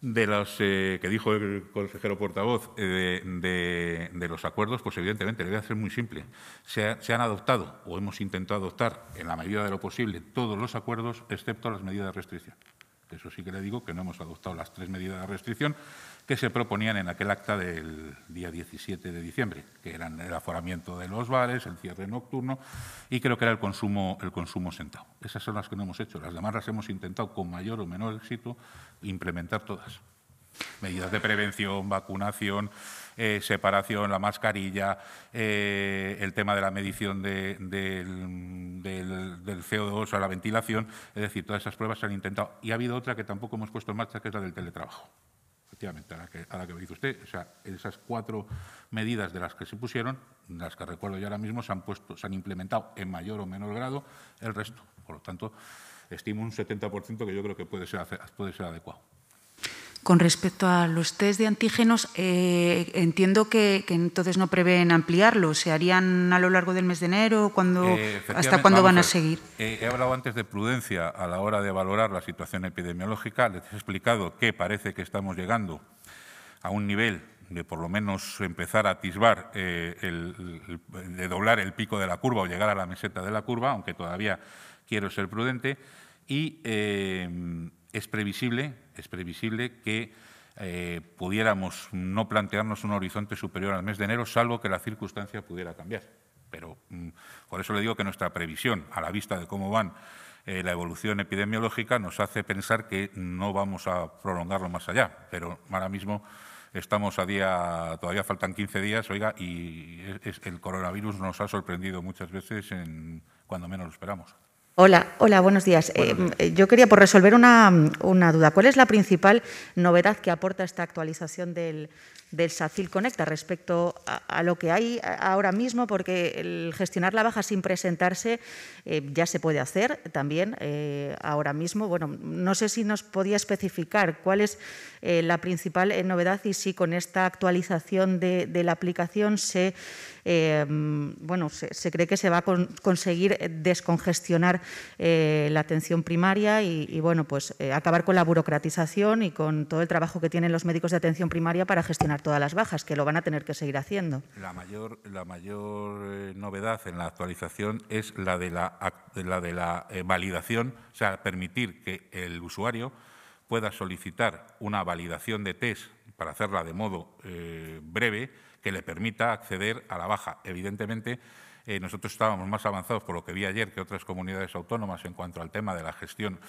de los eh, que dijo el consejero portavoz eh, de, los acuerdos, pues evidentemente le voy a hacer muy simple. Se, han adoptado o hemos intentado adoptar en la medida de lo posible todos los acuerdos excepto las medidas de restricción. Eso sí que le digo que no hemos adoptado las tres medidas de restricción que se proponían en aquel acta del día 17 de diciembre, que eran el aforamiento de los bares, el cierre nocturno y creo que era el consumo, sentado. Esas son las que no hemos hecho. Las demás las hemos intentado con mayor o menor éxito implementar todas. Medidas de prevención, vacunación, eh, separación, la mascarilla, eh, el tema de la medición del, CO2 a la ventilación. Es decir, todas esas pruebas se han intentado. Y ha habido otra que tampoco hemos puesto en marcha, que es la del teletrabajo. Efectivamente, a la que, me dice usted, o sea, esas cuatro medidas de las que se pusieron, las que recuerdo yo ahora mismo, se han, puesto, se han implementado en mayor o menor grado el resto. Por lo tanto, estimo un 70% que yo creo que puede ser adecuado. Con respecto a los test de antígenos, eh, entiendo que, entonces no prevén ampliarlo. ¿Se harían a lo largo del mes de enero? Eh, ¿Hasta cuándo van a, seguir? Eh, he hablado antes de prudencia a la hora de valorar la situación epidemiológica. Les he explicado que parece que estamos llegando a un nivel de por lo menos empezar a atisbar, de doblar el pico de la curva o llegar a la meseta de la curva, aunque todavía quiero ser prudente. Y es previsible, es previsible que eh, pudiéramos no plantearnos un horizonte superior al mes de enero, salvo que la circunstancia pudiera cambiar. Pero mm, por eso le digo que nuestra previsión, a la vista de cómo van eh, la evolución epidemiológica, nos hace pensar que no vamos a prolongarlo más allá. Pero ahora mismo estamos a día, todavía faltan 15 días, oiga, y el coronavirus nos ha sorprendido muchas veces en, cuando menos lo esperamos. Hola, hola, buenos días. Eh, eh, yo quería, por resolver una, una, duda, ¿cuál es la principal novedad que aporta esta actualización del, del SACIL Conecta respecto a, lo que hay ahora mismo? Porque el gestionar la baja sin presentarse eh, ya se puede hacer también ahora mismo. Bueno, no sé si nos podía especificar cuál es la principal novedad y si con esta actualización de la aplicación se Em, bueno, se, cree que se va a conseguir eh, descongestionar eh, la atención primaria y, bueno, pues eh, acabar con la burocratización y con todo el trabajo que tienen los médicos de atención primaria para gestionar todas las bajas, que lo van a tener que seguir haciendo. La mayor, la mayor novedad en la actualización es la de la, validación, o sea, permitir que el usuario pueda solicitar una validación de test para hacerla de modo breve que le permita acceder a la baja. Evidentemente, eh, nosotros estábamos más avanzados, por lo que vi ayer, que otras comunidades autónomas en cuanto al tema de la gestión.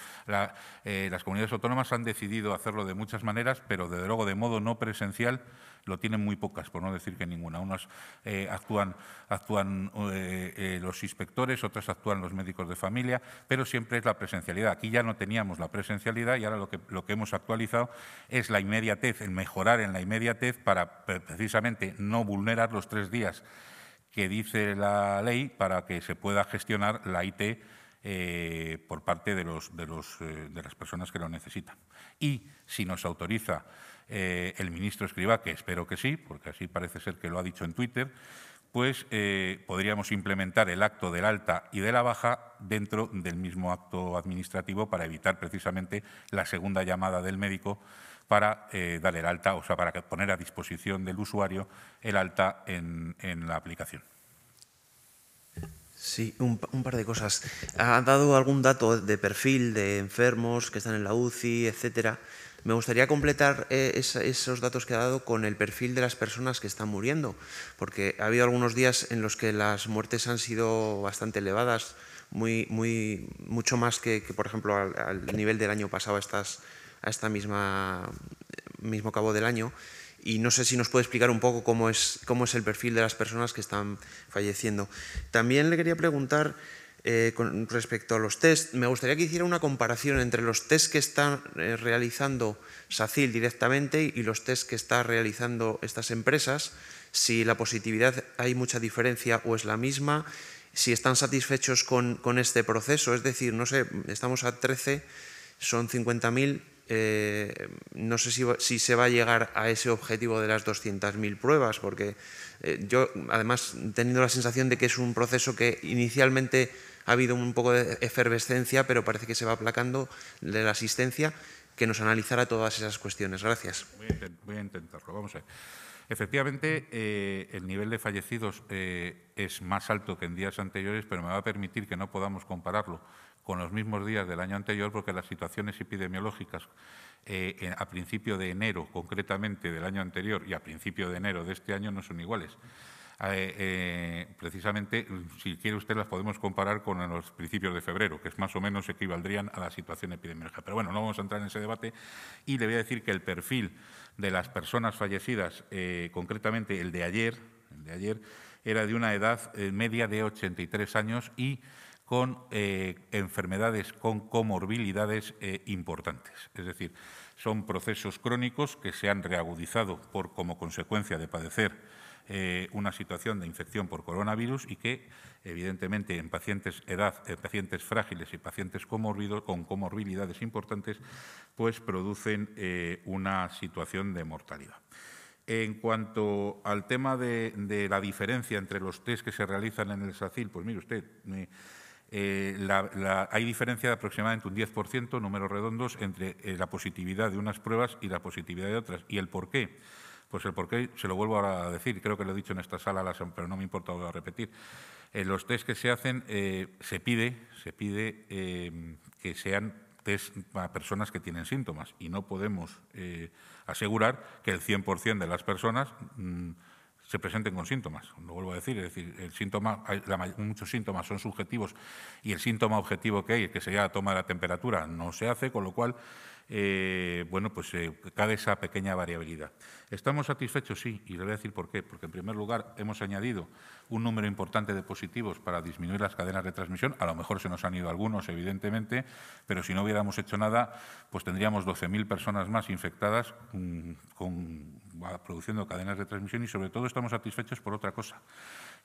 Eh, las comunidades autónomas han decidido hacerlo de muchas maneras, pero desde luego de modo no presencial lo tienen muy pocas, por no decir que ninguna. Unas eh, actúan, eh, eh, los inspectores, otras actúan los médicos de familia, pero siempre es la presencialidad. Aquí ya no teníamos la presencialidad y ahora lo que, hemos actualizado es la inmediatez, el mejorar en la inmediatez para precisamente no vulnerar los tres días que dice la ley para que se pueda gestionar la IT por parte de, de las personas que lo necesitan. Y si nos autoriza eh, el ministro Escriba que espero que sí, porque así parece ser que lo ha dicho en Twitter, pues eh, podríamos implementar el acto del alta y de la baja dentro del mismo acto administrativo para evitar precisamente la segunda llamada del médico para eh, dar el alta, o sea, para poner a disposición del usuario el alta en, la aplicación. Sí, un, un, par de cosas. ¿Ha dado algún dato de perfil de enfermos que están en la UCI, etcétera? Me gustaría completar eh, esos datos que ha dado con el perfil de las personas que están muriendo, porque ha habido algunos días en los que las muertes han sido bastante elevadas, muy, muy, mucho más que, por ejemplo, al, nivel del año pasado a, este a esta misma mismo cabo del año. Y no sé si nos puede explicar un poco cómo es, cómo es el perfil de las personas que están falleciendo. También le quería preguntar eh, con respecto a los test, me gustaría que hiciera una comparación entre los test que está eh, realizando SACIL directamente y los test que están realizando estas empresas, si la positividad hay mucha diferencia o es la misma, si están satisfechos con, este proceso, es decir, no sé, estamos a 13, son 50.000, eh, no sé si, se va a llegar a ese objetivo de las 200.000 pruebas, porque yo además teniendo la sensación de que es un proceso que inicialmente ha habido un poco de efervescencia, pero parece que se va aplacando la asistencia, que nos analizara todas esas cuestiones. Gracias. Voy a, intentarlo. Vamos a Efectivamente, eh, el nivel de fallecidos eh, es más alto que en días anteriores, pero me va a permitir que no podamos compararlo con los mismos días del año anterior, porque las situaciones epidemiológicas eh, a principio de enero, concretamente del año anterior, y a principio de enero de este año no son iguales. Eh, eh, precisamente, si quiere usted, las podemos comparar con los principios de febrero, que es más o menos equivaldrían a la situación epidemiológica. Pero bueno, no vamos a entrar en ese debate y le voy a decir que el perfil de las personas fallecidas, eh, concretamente el de ayer, el de ayer, era de una edad media de 83 años y con enfermedades con comorbilidades importantes. Es decir, son procesos crónicos que se han reagudizado por, como consecuencia de padecer eh, una situación de infección por coronavirus y que, evidentemente, en pacientes edad, pacientes frágiles y pacientes con comorbilidades importantes, pues producen eh, una situación de mortalidad. En cuanto al tema de, la diferencia entre los test que se realizan en el SACIL, pues mire usted, eh, hay diferencia de aproximadamente un 10%, números redondos, entre la positividad de unas pruebas y la positividad de otras. ¿Y el por qué? Pues el porqué se lo vuelvo ahora a decir, creo que lo he dicho en esta sala, pero no me importa volver a repetir. En eh, los test que se hacen eh, se pide, se pide eh, que sean test para personas que tienen síntomas y no podemos asegurar que el 100% de las personas mm, se presenten con síntomas. Lo vuelvo a decir, es decir, el síntoma, muchos síntomas son subjetivos y el síntoma objetivo que hay, que sería la toma de la temperatura, no se hace, con lo cual eh, bueno, pues eh, cabe esa pequeña variabilidad. ¿Estamos satisfechos? Sí, y le voy a decir por qué. Porque, en primer lugar, hemos añadido un número importante de positivos para disminuir las cadenas de transmisión. A lo mejor se nos han ido algunos, evidentemente, pero si no hubiéramos hecho nada, pues tendríamos 12.000 personas más infectadas mm, produciendo cadenas de transmisión y, sobre todo, estamos satisfechos por otra cosa.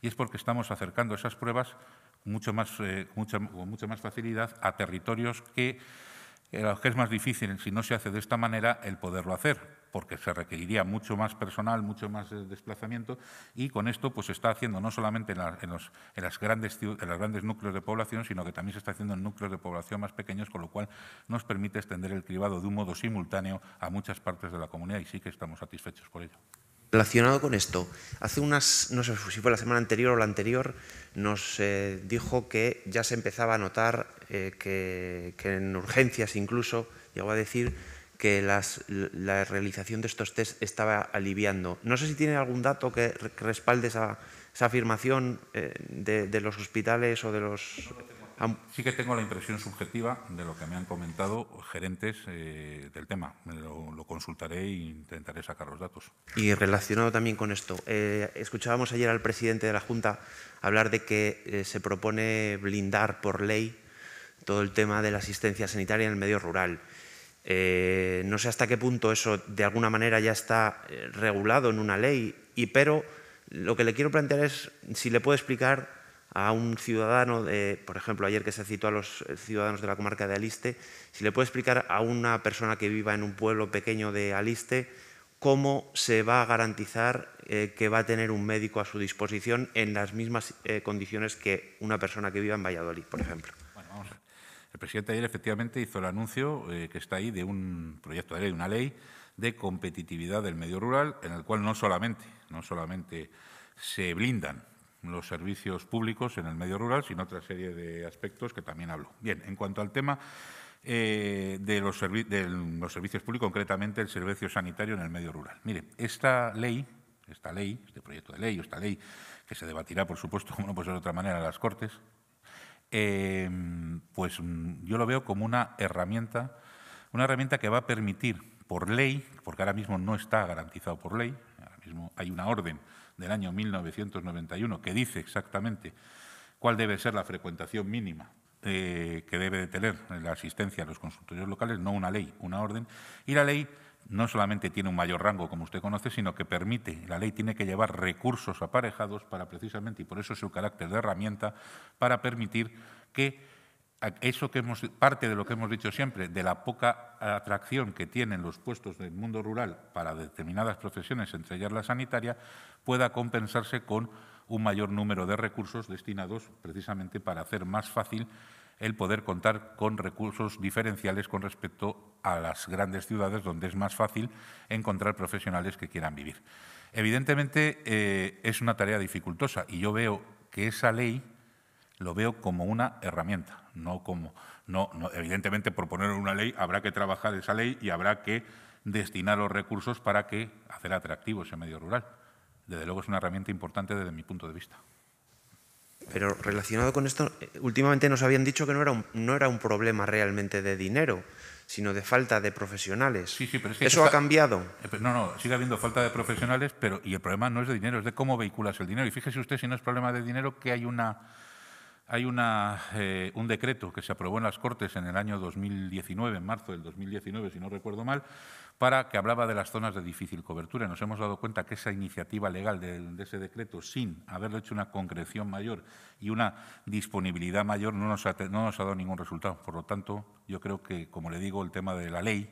Y es porque estamos acercando esas pruebas mucho más, eh, con mucha más facilidad a territorios que que es más difícil, si no se hace de esta manera, el poderlo hacer, porque se requeriría mucho más personal, mucho más eh, desplazamiento, y con esto pues, se está haciendo no solamente en, los, las grandes, en los grandes núcleos de población, sino que también se está haciendo en núcleos de población más pequeños, con lo cual nos permite extender el cribado de un modo simultáneo a muchas partes de la comunidad, y sí que estamos satisfechos por ello. Relacionado con esto, hace unas, no sé si fue la semana anterior o la anterior, nos eh, dijo que ya se empezaba a notar eh, que, en urgencias incluso llegó a decir que la realización de estos test estaba aliviando. No sé si tiene algún dato que, respalde esa, afirmación eh, de, los hospitales o de los... Sí que tengo la impresión subjetiva de lo que me han comentado gerentes eh, del tema. Lo, consultaré e intentaré sacar los datos. Y relacionado también con esto, eh, escuchábamos ayer al presidente de la Junta hablar de que eh, se propone blindar por ley todo el tema de la asistencia sanitaria en el medio rural. no sé hasta qué punto eso de alguna manera ya está regulado en una ley, y pero lo que le quiero plantear es si le puedo explicar a un ciudadano, de, por ejemplo, ayer que se citó a los eh, ciudadanos de la comarca de Aliste, si le puede explicar a una persona que viva en un pueblo pequeño de Aliste cómo se va a garantizar eh, que va a tener un médico a su disposición en las mismas eh, condiciones que una persona que viva en Valladolid, por ejemplo. el presidente ayer efectivamente hizo el anuncio que está ahí de un proyecto de ley, una ley de competitividad del medio rural, en el cual no solamente, no solamente se blindan los servicios públicos en el medio rural, sino otra serie de aspectos que también hablo. Bien, en cuanto al tema eh, de, los servicios públicos, concretamente el servicio sanitario en el medio rural. Mire, esta ley, esta ley, este proyecto de ley esta ley, que se debatirá, por supuesto, [LAUGHS] como no puede ser de otra manera, en las Cortes, eh, pues mm, yo lo veo como una herramienta, una herramienta que va a permitir por ley, porque ahora mismo no está garantizado por ley, ahora mismo hay una orden del año 1991 que dice exactamente cuál debe ser la frecuentación mínima eh, que debe de tener la asistencia a los consultorios locales, no una ley, una orden. Y la ley no solamente tiene un mayor rango, como usted conoce, sino que permite, la ley tiene que llevar recursos aparejados para precisamente, y por eso su carácter de herramienta, para permitir que eso que hemos, parte de lo que hemos dicho siempre, de la poca atracción que tienen los puestos del mundo rural para determinadas profesiones, entre ellas la sanitaria, pueda compensarse con un mayor número de recursos destinados precisamente para hacer más fácil el poder contar con recursos diferenciales con respecto a las grandes ciudades donde es más fácil encontrar profesionales que quieran vivir. Evidentemente eh, es una tarea dificultosa y yo veo que esa ley lo veo como una herramienta, no como, no, evidentemente por poner una ley habrá que trabajar esa ley y habrá que destinar los recursos para que hacer atractivo ese medio rural. Desde luego es una herramienta importante desde mi punto de vista. Pero relacionado con esto, eh, últimamente nos habían dicho que no era un, no era un problema realmente de dinero, sino de falta de profesionales. Sí, sí, pero ¿Eso ha cambiado? Eh, no, no, sigue habiendo falta de profesionales, pero y el problema no es de dinero, es de cómo vehiculas el dinero. Y fíjese usted si no es problema de dinero que hay una hay eh, un decreto que se aprobó en las Cortes en el año 2019, en marzo del 2019, si no recuerdo mal, para que hablaba de las zonas de difícil cobertura. Nos hemos dado cuenta que esa iniciativa legal de, ese decreto, sin haberle hecho una concreción mayor y una disponibilidad mayor, no nos ha dado ningún resultado. Por lo tanto, yo creo que, como le digo, el tema de la ley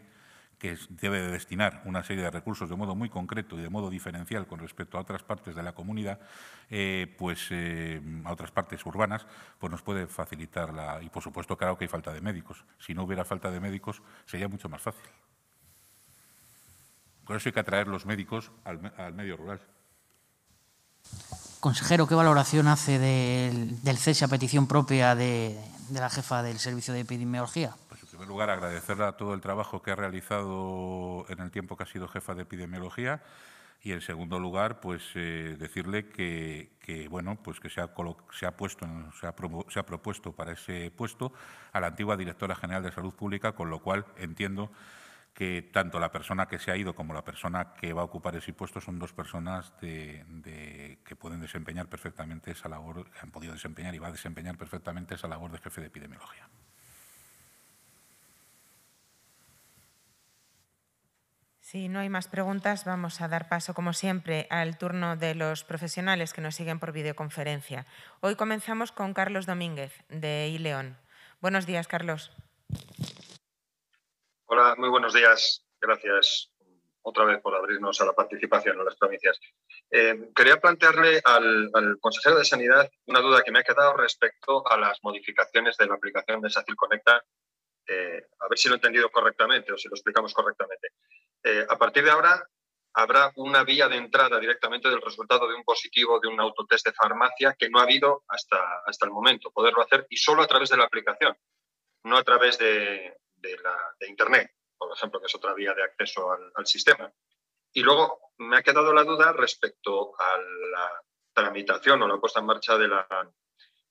que debe destinar una serie de recursos de modo muy concreto y de modo diferencial con respecto a otras partes de la comunidad, eh, pues eh, a otras partes urbanas, pues nos puede facilitar la. Y por supuesto, claro que hay falta de médicos. Si no hubiera falta de médicos, sería mucho más fácil. Por eso hay que atraer los médicos al, medio rural. Consejero, ¿qué valoración hace del, cese a petición propia de la jefa del Servicio de Epidemiología? primer lugar, agradecerle a todo el trabajo que ha realizado en el tiempo que ha sido jefa de epidemiología. Y en segundo lugar, pues eh, decirle que, bueno, pues que se ha, puesto, se ha, propuesto para ese puesto a la antigua directora general de Salud Pública, con lo cual entiendo que tanto la persona que se ha ido como la persona que va a ocupar ese puesto son dos personas que pueden desempeñar perfectamente esa labor, han podido desempeñar y va a desempeñar perfectamente esa labor de jefe de epidemiología. Si no hay más preguntas, vamos a dar paso, como siempre, al turno de los profesionales que nos siguen por videoconferencia. Hoy comenzamos con Carlos Domínguez, de ILEON. Buenos días, Carlos. Hola, muy buenos días. Gracias otra vez por abrirnos a la participación en las provincias. Eh, quería plantearle al, consejero de Sanidad una duda que me ha quedado respecto a las modificaciones de la aplicación de SACIL Conecta. Eh, a ver si lo he entendido correctamente o si lo explicamos correctamente. Eh, a partir de ahora habrá una vía de entrada directamente del resultado de un positivo de un autotest de farmacia que no ha habido hasta, hasta el momento, poderlo hacer y solo a través de la aplicación, no a través de, Internet, por ejemplo, que es otra vía de acceso al, sistema. Y luego me ha quedado la duda respecto a la tramitación o la puesta en marcha de la,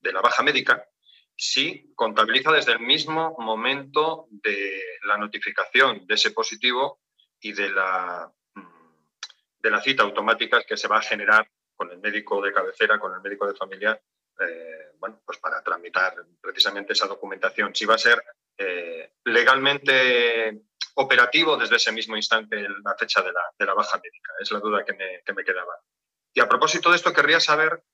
de la baja médica, si contabiliza desde el mismo momento de la notificación de ese positivo y de la, mm, de la cita automática que se va a generar con el médico de cabecera, con el médico de familia, eh, bueno, pues para tramitar precisamente esa documentación. Si va a ser eh, legalmente operativo desde ese mismo instante la fecha de la, baja médica, es la duda que me, quedaba. Y a propósito de esto, querría saber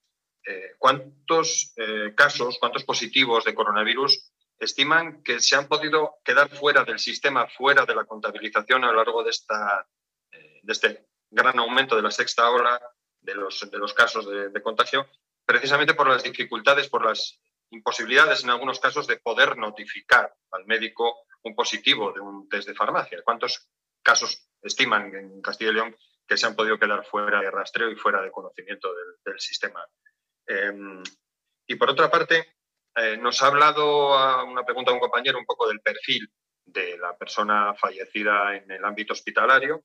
eh, cuántos casos, cuántos positivos de coronavirus estiman que se han podido quedar fuera del sistema, fuera de la contabilización a lo largo de, esta, eh, de este gran aumento de la sexta ola de los, casos de, contagio, precisamente por las dificultades, por las imposibilidades en algunos casos de poder notificar al médico un positivo de un test de farmacia. ¿Cuántos casos estiman en Castilla y León que se han podido quedar fuera de rastreo y fuera de conocimiento del, sistema? Em, y por otra parte, eh, nos ha hablado una pregunta de un compañero un poco del perfil de la persona fallecida en el ámbito hospitalario,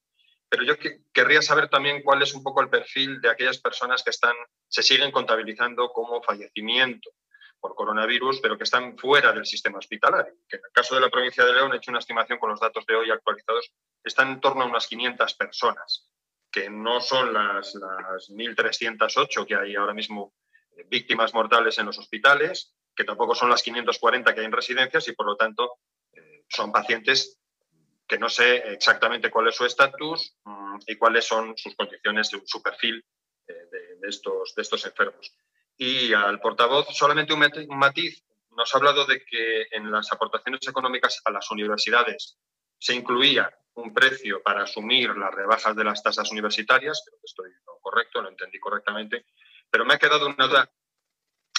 pero yo querría saber también cuál es un poco el perfil de aquellas personas que están, se siguen contabilizando como fallecimiento por coronavirus, pero que están fuera del sistema hospitalario. en el caso de la provincia de León, he hecho una estimación con los datos de hoy actualizados, están en torno a unas 500 personas, que no son las, las 1.308 que hay ahora mismo eh, víctimas mortales en los hospitales, que tampoco son las 540 que hay en residencias y por lo tanto eh, son pacientes que no sé exactamente cuál es su estatus mm, y cuáles son sus condiciones, su perfil eh, de, estos, de estos enfermos. Y al portavoz, solamente un matiz, nos ha hablado de que en las aportaciones económicas a las universidades se incluía un precio para asumir las rebajas de las tasas universitarias, creo que estoy correcto, lo entendí correctamente, pero me ha quedado una duda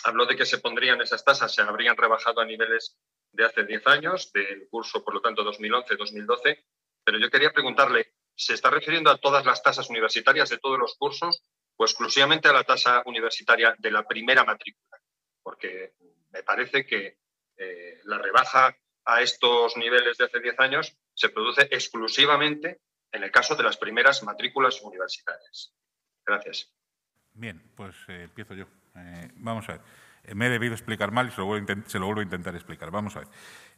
habló de que se pondrían esas tasas, se habrían rebajado a niveles de hace 10 años, del curso, por lo tanto, 2011-2012, pero yo quería preguntarle, ¿se está refiriendo a todas las tasas universitarias de todos los cursos o exclusivamente a la tasa universitaria de la primera matrícula? Porque me parece que eh, la rebaja a estos niveles de hace 10 años se produce exclusivamente en el caso de las primeras matrículas universitarias. Gracias. Bien, pues eh, empiezo yo. Eh, vamos a ver. Eh, me he debido explicar mal y se lo vuelvo a, intentar explicar. Vamos a ver.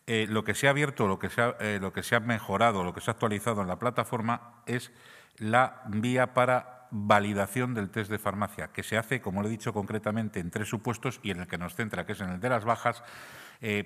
Eh, lo que se ha abierto, lo que se ha, mejorado, lo que se ha actualizado en la plataforma es la vía para validación del test de farmacia, que se hace, como lo he dicho concretamente, en tres supuestos y en el que nos centra, que es en el de las bajas,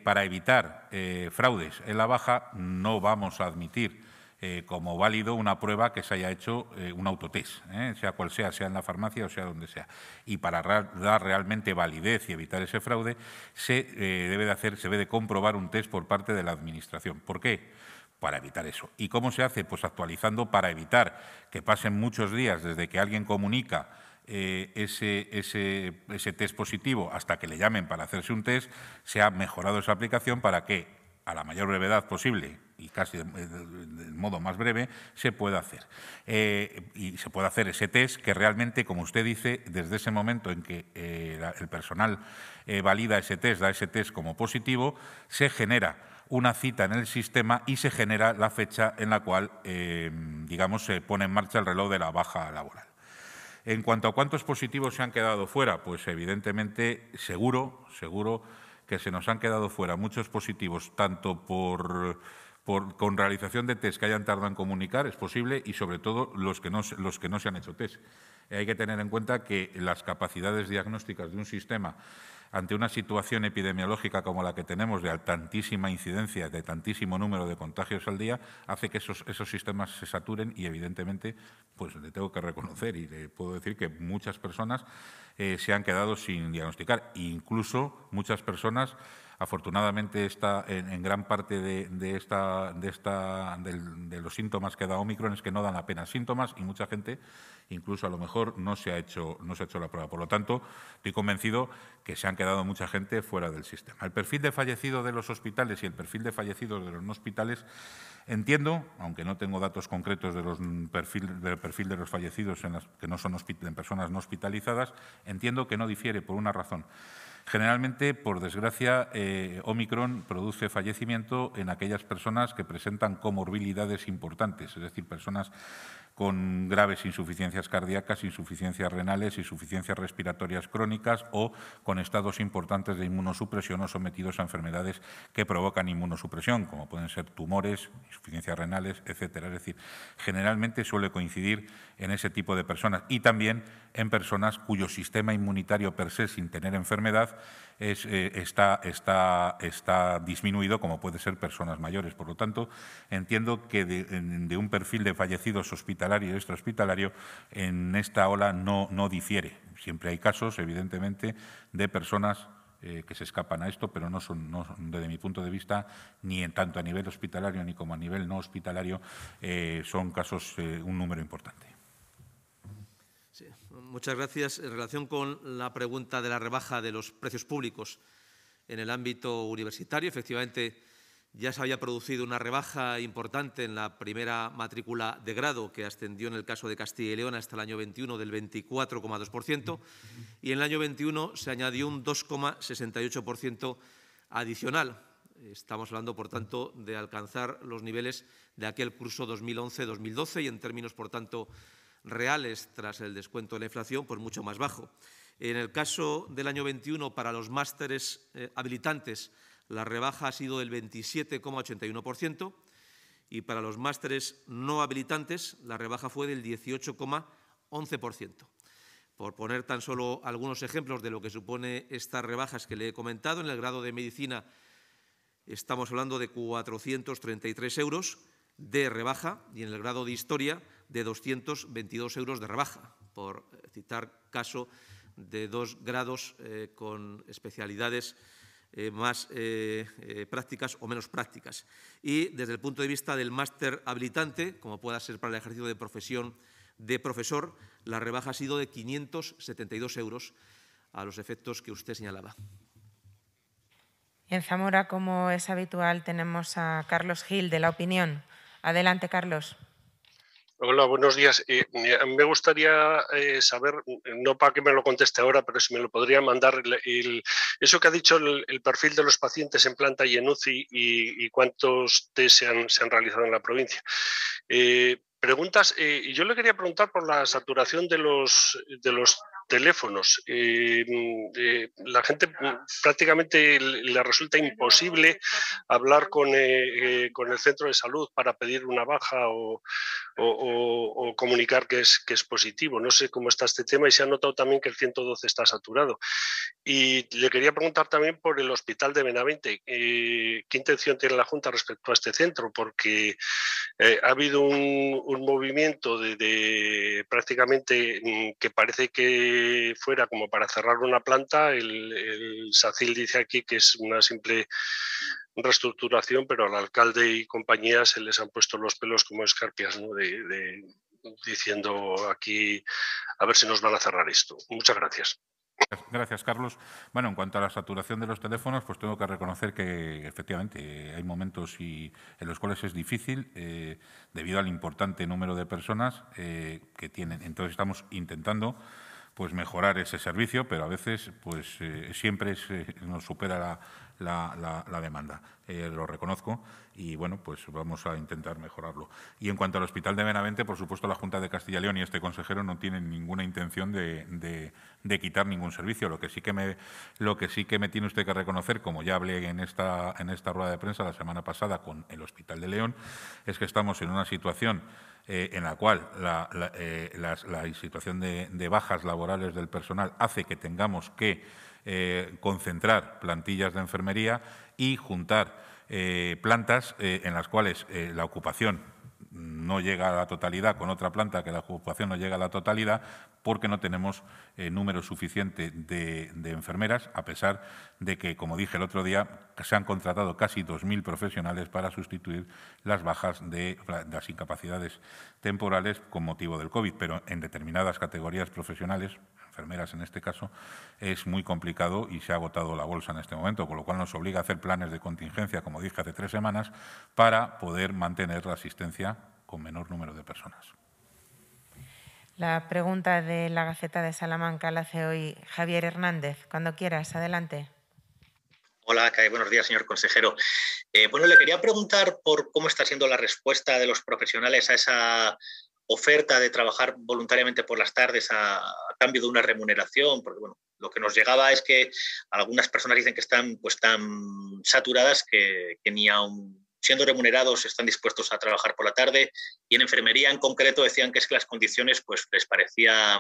para evitar fraudes en la baja no vamos a admitir eh, como válido una prueba que se haya hecho eh, un autotest, ¿eh? sea cual sea, sea en la farmacia o sea donde sea. Y para dar realmente validez y evitar ese fraude, se debe de hacer, se debe de comprobar un test por parte de la Administración. ¿Por qué? para evitar eso. ¿Y cómo se hace? Pues actualizando para evitar que pasen muchos días desde que alguien comunica ese, ese, test positivo hasta que le llamen para hacerse un test, se ha mejorado esa aplicación para que, a la mayor brevedad posible, y casi de, modo más breve, se puede hacer. Eh, y se puede hacer ese test que realmente, como usted dice, desde ese momento en que eh, el personal eh, valida ese test, da ese test como positivo, se genera una cita en el sistema y se genera la fecha en la cual, digamos, se pone en marcha el reloj de la baja laboral. En cuanto a cuántos positivos se han quedado fuera, pues evidentemente, seguro, seguro que se nos han quedado fuera muchos positivos, tanto por con realización de test que hayan tardado en comunicar es posible y, sobre todo, los que no, se han hecho test. Eh, hay que tener en cuenta que las capacidades diagnósticas de un sistema ante una situación epidemiológica como la que tenemos de tantísima incidencia, de tantísimo número de contagios al día, hace que esos, sistemas se saturen y, evidentemente, pues le tengo que reconocer y le puedo decir que muchas personas eh, se han quedado sin diagnosticar. incluso muchas personas Afortunadamente, está en, gran parte de, esta, de, esta, de, los síntomas que da Omicron es que no dan apenas síntomas y mucha gente incluso a lo mejor no se ha hecho, no ha hecho la prueba. Por lo tanto, estoy convencido que se han quedado mucha gente fuera del sistema. El perfil de fallecidos de los hospitales y el perfil de fallecidos de los no hospitales Entiendo, aunque no tengo datos concretos de perfil, del perfil de los fallecidos que no son en personas no hospitalizadas, entiendo que no difiere por una razón. Generalmente, por desgracia, eh, Omicron produce fallecimiento en aquellas personas que presentan comorbilidades importantes, es decir, personas con graves insuficiencias cardíacas, insuficiencias renales, insuficiencias respiratorias crónicas o con estados importantes de inmunosupresión o sometidos a enfermedades que provocan inmunosupresión, como pueden ser tumores, insuficiencias renales, etcétera. Es decir, generalmente suele coincidir en ese tipo de personas y también en personas cuyo sistema inmunitario per se, sin tener enfermedad, eh, está, disminuido, como puede ser personas mayores. Por lo tanto, entiendo que de, un perfil de fallecidos hospitalario y extrahospitalario en esta ola no, difiere. Siempre hay casos, evidentemente, de personas eh, que se escapan a esto, pero no son, desde mi punto de vista, ni en tanto a nivel hospitalario ni como a nivel no hospitalario, eh, son casos un número importante muchas gracias. En relación con la pregunta de la rebaja de los precios públicos en el ámbito universitario, efectivamente ya se había producido una rebaja importante en la primera matrícula de grado, que ascendió en el caso de Castilla y León hasta el año 21 del 24,2%, y en el año 21 se añadió un 2,68% adicional. Estamos hablando, por tanto, de alcanzar los niveles de aquel curso 2011-2012 y en términos, por tanto, reales tras el descuento de la inflación, pues mucho más bajo. En el caso del año 21, para los másteres eh, habilitantes, la rebaja ha sido del 27,81% y para los másteres no habilitantes, la rebaja fue del 18,11%. Por poner tan solo algunos ejemplos de lo que supone estas rebajas que le he comentado, en el grado de medicina estamos hablando de 433 euros, de rebaja y en el grado de historia de 222 euros de rebaja, por citar caso de dos grados eh, con especialidades eh, más eh, prácticas o menos prácticas. Y desde el punto de vista del máster habilitante, como pueda ser para el ejercicio de profesión de profesor, la rebaja ha sido de 572 euros a los efectos que usted señalaba. En Zamora, como es habitual, tenemos a Carlos Gil de La Opinión. Adelante, Carlos. Hola, buenos días. Eh, me gustaría eh, saber, no para que me lo conteste ahora, pero si me lo podría mandar, el, eso que ha dicho el, perfil de los pacientes en planta y en UCI y, cuántos test se han, se han, realizado en la provincia. Eh, preguntas. preguntas, yo le quería preguntar por la saturación de los, de los teléfonos. Eh, eh, la gente mm, prácticamente le resulta imposible hablar eh, con, el centro de salud para pedir una baja o, comunicar que es, es positivo. No sé cómo está este tema y se ha notado también que el 112 está saturado. Y le quería preguntar también por el hospital de Benavente. ¿Qué intención tiene la Junta respecto a este centro? Porque ha habido un, movimiento de prácticamente mm, que parece que fuera como para cerrar una planta, el, SACIL dice aquí que es una simple reestructuración, pero al alcalde y compañía se les han puesto los pelos como escarpias, de, diciendo aquí a ver si nos van a cerrar esto. Muchas gracias. Gracias, Carlos. Bueno, en cuanto a la saturación de los teléfonos, pues tengo que reconocer que efectivamente hay momentos en los cuales es difícil eh, debido al importante número de personas eh, que tienen. Entonces estamos intentando pues mejorar ese servicio, pero a veces pues eh, siempre eh, nos supera la, demanda. Eh, lo reconozco y bueno, pues vamos a intentar mejorarlo. Y en cuanto al hospital de Benavente, por supuesto la Junta de Castilla y León y este consejero no tienen ninguna intención de, quitar ningún servicio. Lo que sí que me lo que sí que me tiene usted que reconocer, como ya hablé en esta en esta rueda de prensa la semana pasada con el Hospital de León, es que estamos en una situación eh, en la cual la, eh, situación de, bajas laborales del personal hace que tengamos que eh, concentrar plantillas de enfermería y juntar plantas en las cuales la ocupación no llega a la totalidad, con otra planta que la ocupación no llega a la totalidad, porque no tenemos eh, número suficiente de, enfermeras, a pesar de que, como dije el otro día, se han contratado casi 2.000 profesionales para sustituir las bajas de las incapacidades temporales con motivo del COVID, pero en determinadas categorías profesionales enfermeras en este caso, es muy complicado y se ha agotado la bolsa en este momento, con lo cual nos obliga a hacer planes de contingencia, como dije hace tres semanas, para poder mantener la asistencia con menor número de personas. La pregunta de la Gaceta de Salamanca la hace hoy Javier Hernández. Cuando quieras, adelante. Hola, buenos días, señor consejero. Eh, bueno, le quería preguntar por cómo está siendo la respuesta de los profesionales a esa oferta de trabajar voluntariamente por las tardes a, cambio de una remuneración, porque bueno, lo que nos llegaba es que algunas personas dicen que están pues tan saturadas que, ni aún siendo remunerados están dispuestos a trabajar por la tarde y en enfermería en concreto decían que es que las condiciones pues les parecían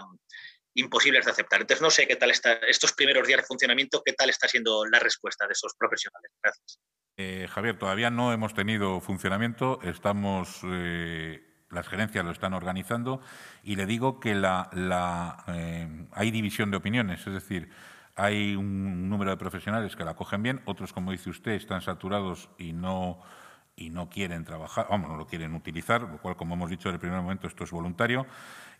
imposibles de aceptar. Entonces no sé qué tal está estos primeros días de funcionamiento, qué tal está siendo la respuesta de esos profesionales. Gracias. Eh, Javier, todavía no hemos tenido funcionamiento, estamos eh, las gerencias lo están organizando y le digo que la, eh, hay división de opiniones, es decir, hay un número de profesionales que la cogen bien, otros, como dice usted, están saturados y no, y no quieren trabajar, vamos, no lo quieren utilizar, lo cual, como hemos dicho en el primer momento, esto es voluntario.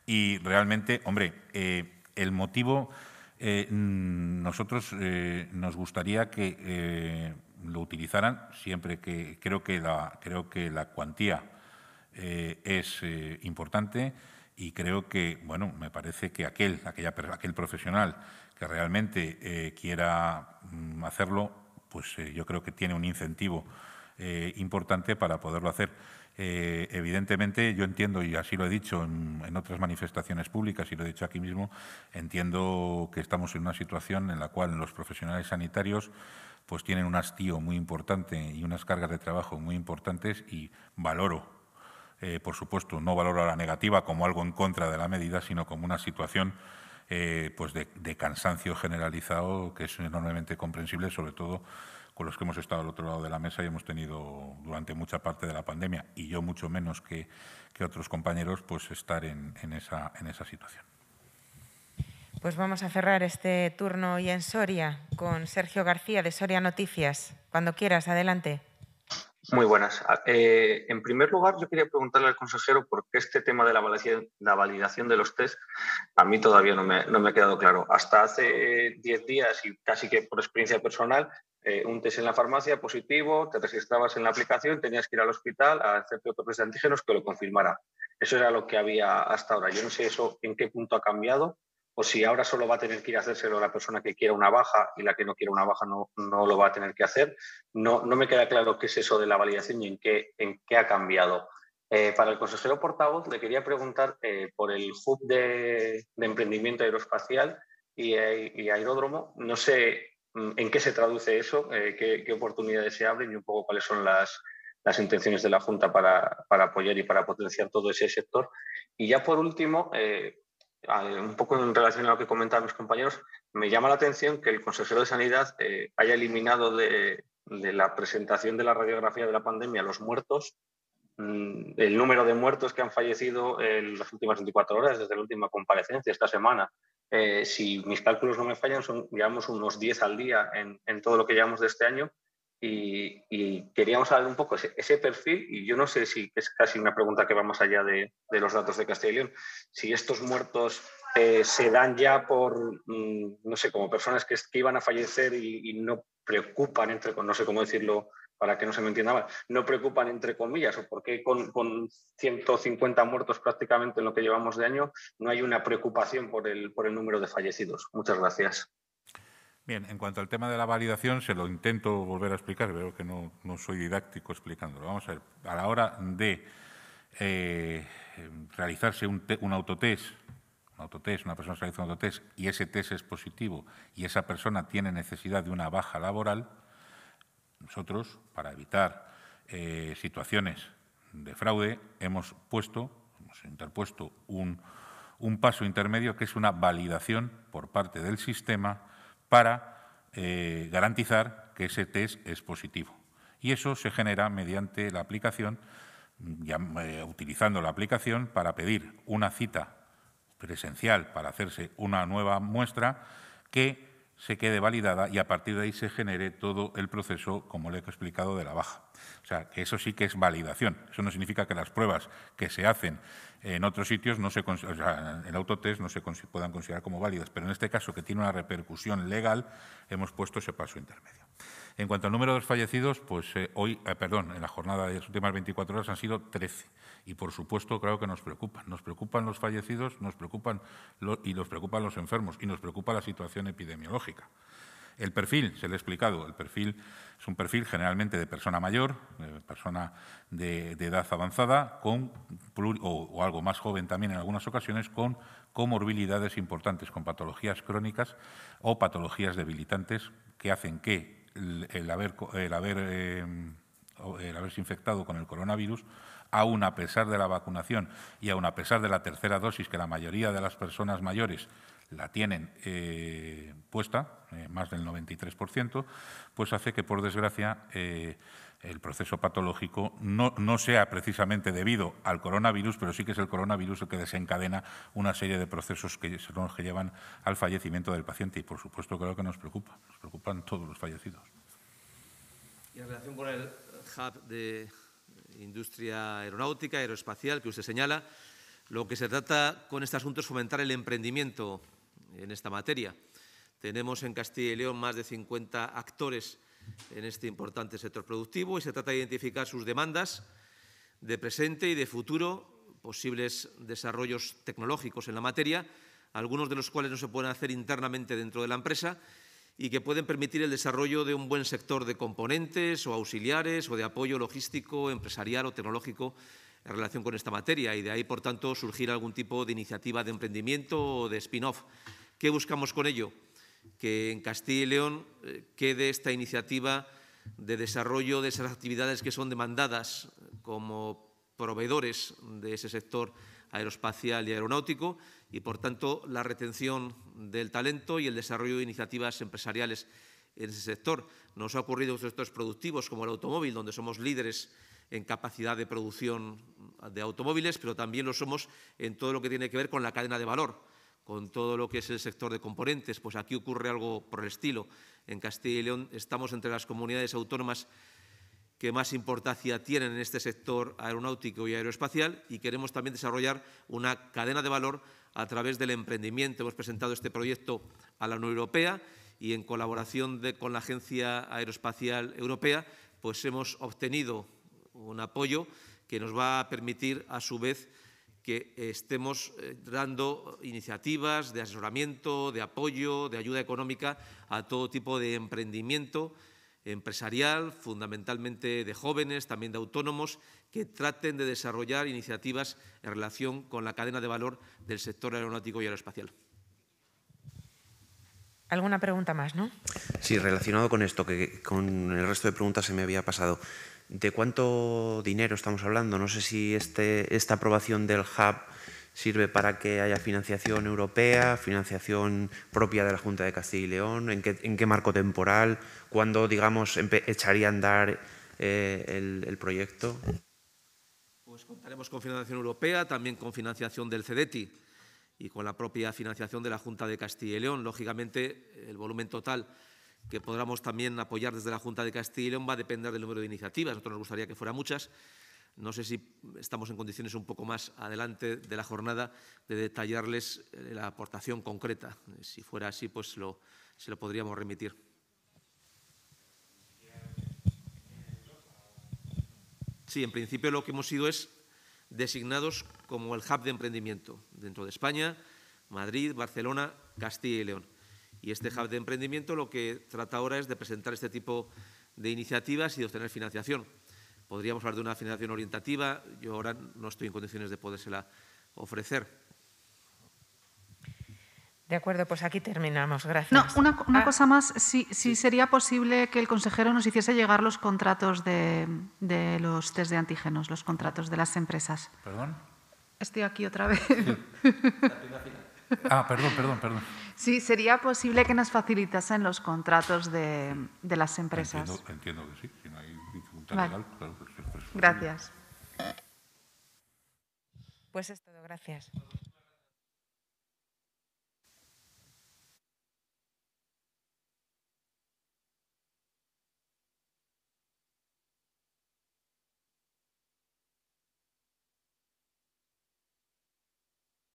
Y realmente, hombre, eh, el motivo, eh, mm, nosotros nos gustaría que lo utilizaran siempre que creo que la, creo que la cuantía eh, es eh, importante y creo que, bueno, me parece que aquel, aquella, aquel profesional que realmente eh, quiera mm, hacerlo, pues yo creo que tiene un incentivo importante para poderlo hacer. evidentemente, yo entiendo, y así lo he dicho en, en, otras manifestaciones públicas y lo he dicho aquí mismo, entiendo que estamos en una situación en la cual los profesionales sanitarios pues tienen un hastío muy importante y unas cargas de trabajo muy importantes y valoro eh, por supuesto, no valoro la negativa como algo en contra de la medida, sino como una situación eh, pues de, cansancio generalizado que es enormemente comprensible, sobre todo con los que hemos estado al otro lado de la mesa y hemos tenido durante mucha parte de la pandemia, y yo mucho menos que, otros compañeros, pues estar en, esa, en esa situación. Pues vamos a cerrar este turno hoy en Soria con Sergio García de Soria Noticias. Cuando quieras, adelante. Muy buenas. Ah, eh, en primer lugar, yo quería preguntarle al consejero por qué este tema de la validación, de los test a mí todavía no me, ha quedado claro. Hasta hace 10 días y casi que por experiencia personal, eh, un test en la farmacia positivo, te registrabas en la aplicación, tenías que ir al hospital a hacerte otro test de antígenos que lo confirmara. Eso era lo que había hasta ahora. Yo no sé eso en qué punto ha cambiado o si ahora solo va a tener que ir a hacérselo la persona que quiera una baja y la que no quiera una baja no, lo va a tener que hacer. No, no me queda claro qué es eso de la validación y en qué, en qué ha cambiado. Eh, para el consejero portavoz le quería preguntar eh, por el hub de, emprendimiento aeroespacial eh, y, aeródromo. No sé mm, en qué se traduce eso, qué, oportunidades se abren y un poco cuáles son las, intenciones de la Junta para, apoyar y para potenciar todo ese sector. Y ya por último, eh, un poco en relación a lo que comentaban mis compañeros, me llama la atención que el consejero de Sanidad eh, haya eliminado de, la presentación de la radiografía de la pandemia los muertos, mm, el número de muertos que han fallecido en las últimas 24 horas desde la última comparecencia esta semana. Eh, si mis cálculos no me fallan, son, digamos unos 10 al día en todo lo que llevamos de este año y, queríamos hablar un poco ese, perfil, y yo no sé si es casi una pregunta que vamos allá de, los datos de Castilla y León, si estos muertos eh, se dan ya por, mm, no sé, como personas que, iban a fallecer y, no preocupan, entre, no sé cómo decirlo para que no se me entienda mal, no preocupan entre comillas, o por qué con, con 150 muertos prácticamente en lo que llevamos de año no hay una preocupación por el, por el número de fallecidos. Muchas gracias. Bien, en cuanto al tema de la validación, se lo intento volver a explicar, veo que no, soy didáctico explicándolo. Vamos a ver, a la hora de eh, realizarse un, un, autotest, un una persona se realiza un autotest y ese test es positivo y esa persona tiene necesidad de una baja laboral, nosotros, para evitar eh, situaciones de fraude, hemos puesto, hemos interpuesto un, un paso intermedio que es una validación por parte del sistema para eh, garantizar que ese test es positivo. Y eso se genera mediante la aplicación, ya, eh, utilizando la aplicación para pedir una cita presencial para hacerse una nueva muestra que se quede validada y a partir de ahí se genere todo el proceso, como le he explicado, de la baja. O sea, que eso sí que es validación. Eso no significa que las pruebas que se hacen en otros sitios, no se, en autotest, no se puedan considerar como válidas. Pero en este caso, que tiene una repercusión legal, hemos puesto ese paso intermedio. En cuanto al número de fallecidos, pues eh, hoy, eh, perdón, en la jornada de las últimas 24 horas han sido 13. Y por supuesto, creo que nos preocupan. Nos preocupan los fallecidos, nos preocupan y nos preocupan los enfermos, y nos preocupa la situación epidemiológica. El perfil, se lo he explicado, el perfil es un perfil generalmente de persona mayor, de persona de, edad avanzada, con, o, algo más joven también en algunas ocasiones, con comorbilidades importantes, con patologías crónicas o patologías debilitantes que hacen que el, haber, el haber em, el haberse infectado con el coronavirus, aún a pesar de la vacunación y aún a pesar de la tercera dosis que la mayoría de las personas mayores la tienen eh, puesta, eh, más del 93%, pues hace que, por desgracia, eh, el proceso patológico no, no, sea precisamente debido al coronavirus, pero sí que es el coronavirus el que desencadena una serie de procesos que son los que llevan al fallecimiento del paciente. Y, por supuesto, creo que nos preocupa, nos preocupan todos los fallecidos. Y en relación con el de industria aeronáutica, aeroespacial, que usted señala, lo que se trata con este asunto es fomentar el emprendimiento en esta materia. Tenemos en Castilla y León más de 50 actores en este importante sector productivo y se trata de identificar sus demandas de presente y de futuro, posibles desarrollos tecnológicos en la materia, algunos de los cuales no se pueden hacer internamente dentro de la empresa y que pueden permitir el desarrollo de un buen sector de componentes o auxiliares o de apoyo logístico, empresarial o tecnológico en relación con esta materia y de ahí, por tanto, surgir algún tipo de iniciativa de emprendimiento o de spin-off. ¿Qué buscamos con ello? Que en Castilla y León eh, quede esta iniciativa de desarrollo de esas actividades que son demandadas como proveedores de ese sector aeroespacial y aeronáutico y, por tanto, la retención del talento y el desarrollo de iniciativas empresariales en ese sector. Nos ha ocurrido en sectores productivos como el automóvil, donde somos líderes en capacidad de producción de automóviles, pero también lo somos en todo lo que tiene que ver con la cadena de valor, con todo lo que es el sector de componentes. Pues aquí ocurre algo por el estilo. En Castilla y León estamos entre las comunidades autónomas que más importancia tienen en este sector aeronáutico y aeroespacial y queremos también desarrollar una cadena de valor a través del emprendimiento. Hemos presentado este proyecto a la Unión Europea y en colaboración con la Agencia Aeroespacial Europea pues hemos obtenido un apoyo que nos va a permitir a su vez que estemos eh, dando iniciativas de asesoramiento, de apoyo, de ayuda económica a todo tipo de emprendimiento empresarial, fundamentalmente de jóvenes, también de autónomos, que traten de desarrollar iniciativas en relación con la cadena de valor del sector aeronáutico y aeroespacial. Alguna pregunta más, ¿no? Sí, relacionado con esto, que con el resto de preguntas se me había pasado. ¿De cuánto dinero estamos hablando? No sé si este, esta aprobación del hub sirve para que haya financiación europea, financiación propia de la Junta de Castilla y León, en qué, marco temporal, cuándo, digamos, echaría a andar eh, el, proyecto. Pues contaremos con financiación europea, también con financiación del CEDETI y con la propia financiación de la Junta de Castilla y León. Lógicamente, el volumen total que podamos también apoyar desde la Junta de Castilla y León va a depender del número de iniciativas. nosotros nos gustaría que fueran muchas, no sé si estamos en condiciones un poco más adelante de la jornada de detallarles eh, la aportación concreta. Si fuera así, pues se lo podríamos remitir. Sí, en principio lo que hemos sido es designados como el hub de emprendimiento dentro de España, Madrid, Barcelona, Castilla y León. Y este hub de emprendimiento lo que trata ahora es de presentar este tipo de iniciativas y de obtener financiación. Podríamos hablar de una financiación orientativa, yo ahora no estoy en condiciones de podérsela ofrecer. De acuerdo, pues aquí terminamos. Gracias. No, una, ah. cosa más. Si, sería posible que el consejero nos hiciese llegar los contratos de, los test de antígenos, los contratos de las empresas. ¿Perdón? Estoy aquí otra vez. [LAUGHS] ah, perdón, perdón, perdón. Sí, sería posible que nos facilitasen los contratos de, las empresas. Entiendo, que sí, si Vale. Gracias. Pues es todo, gracias.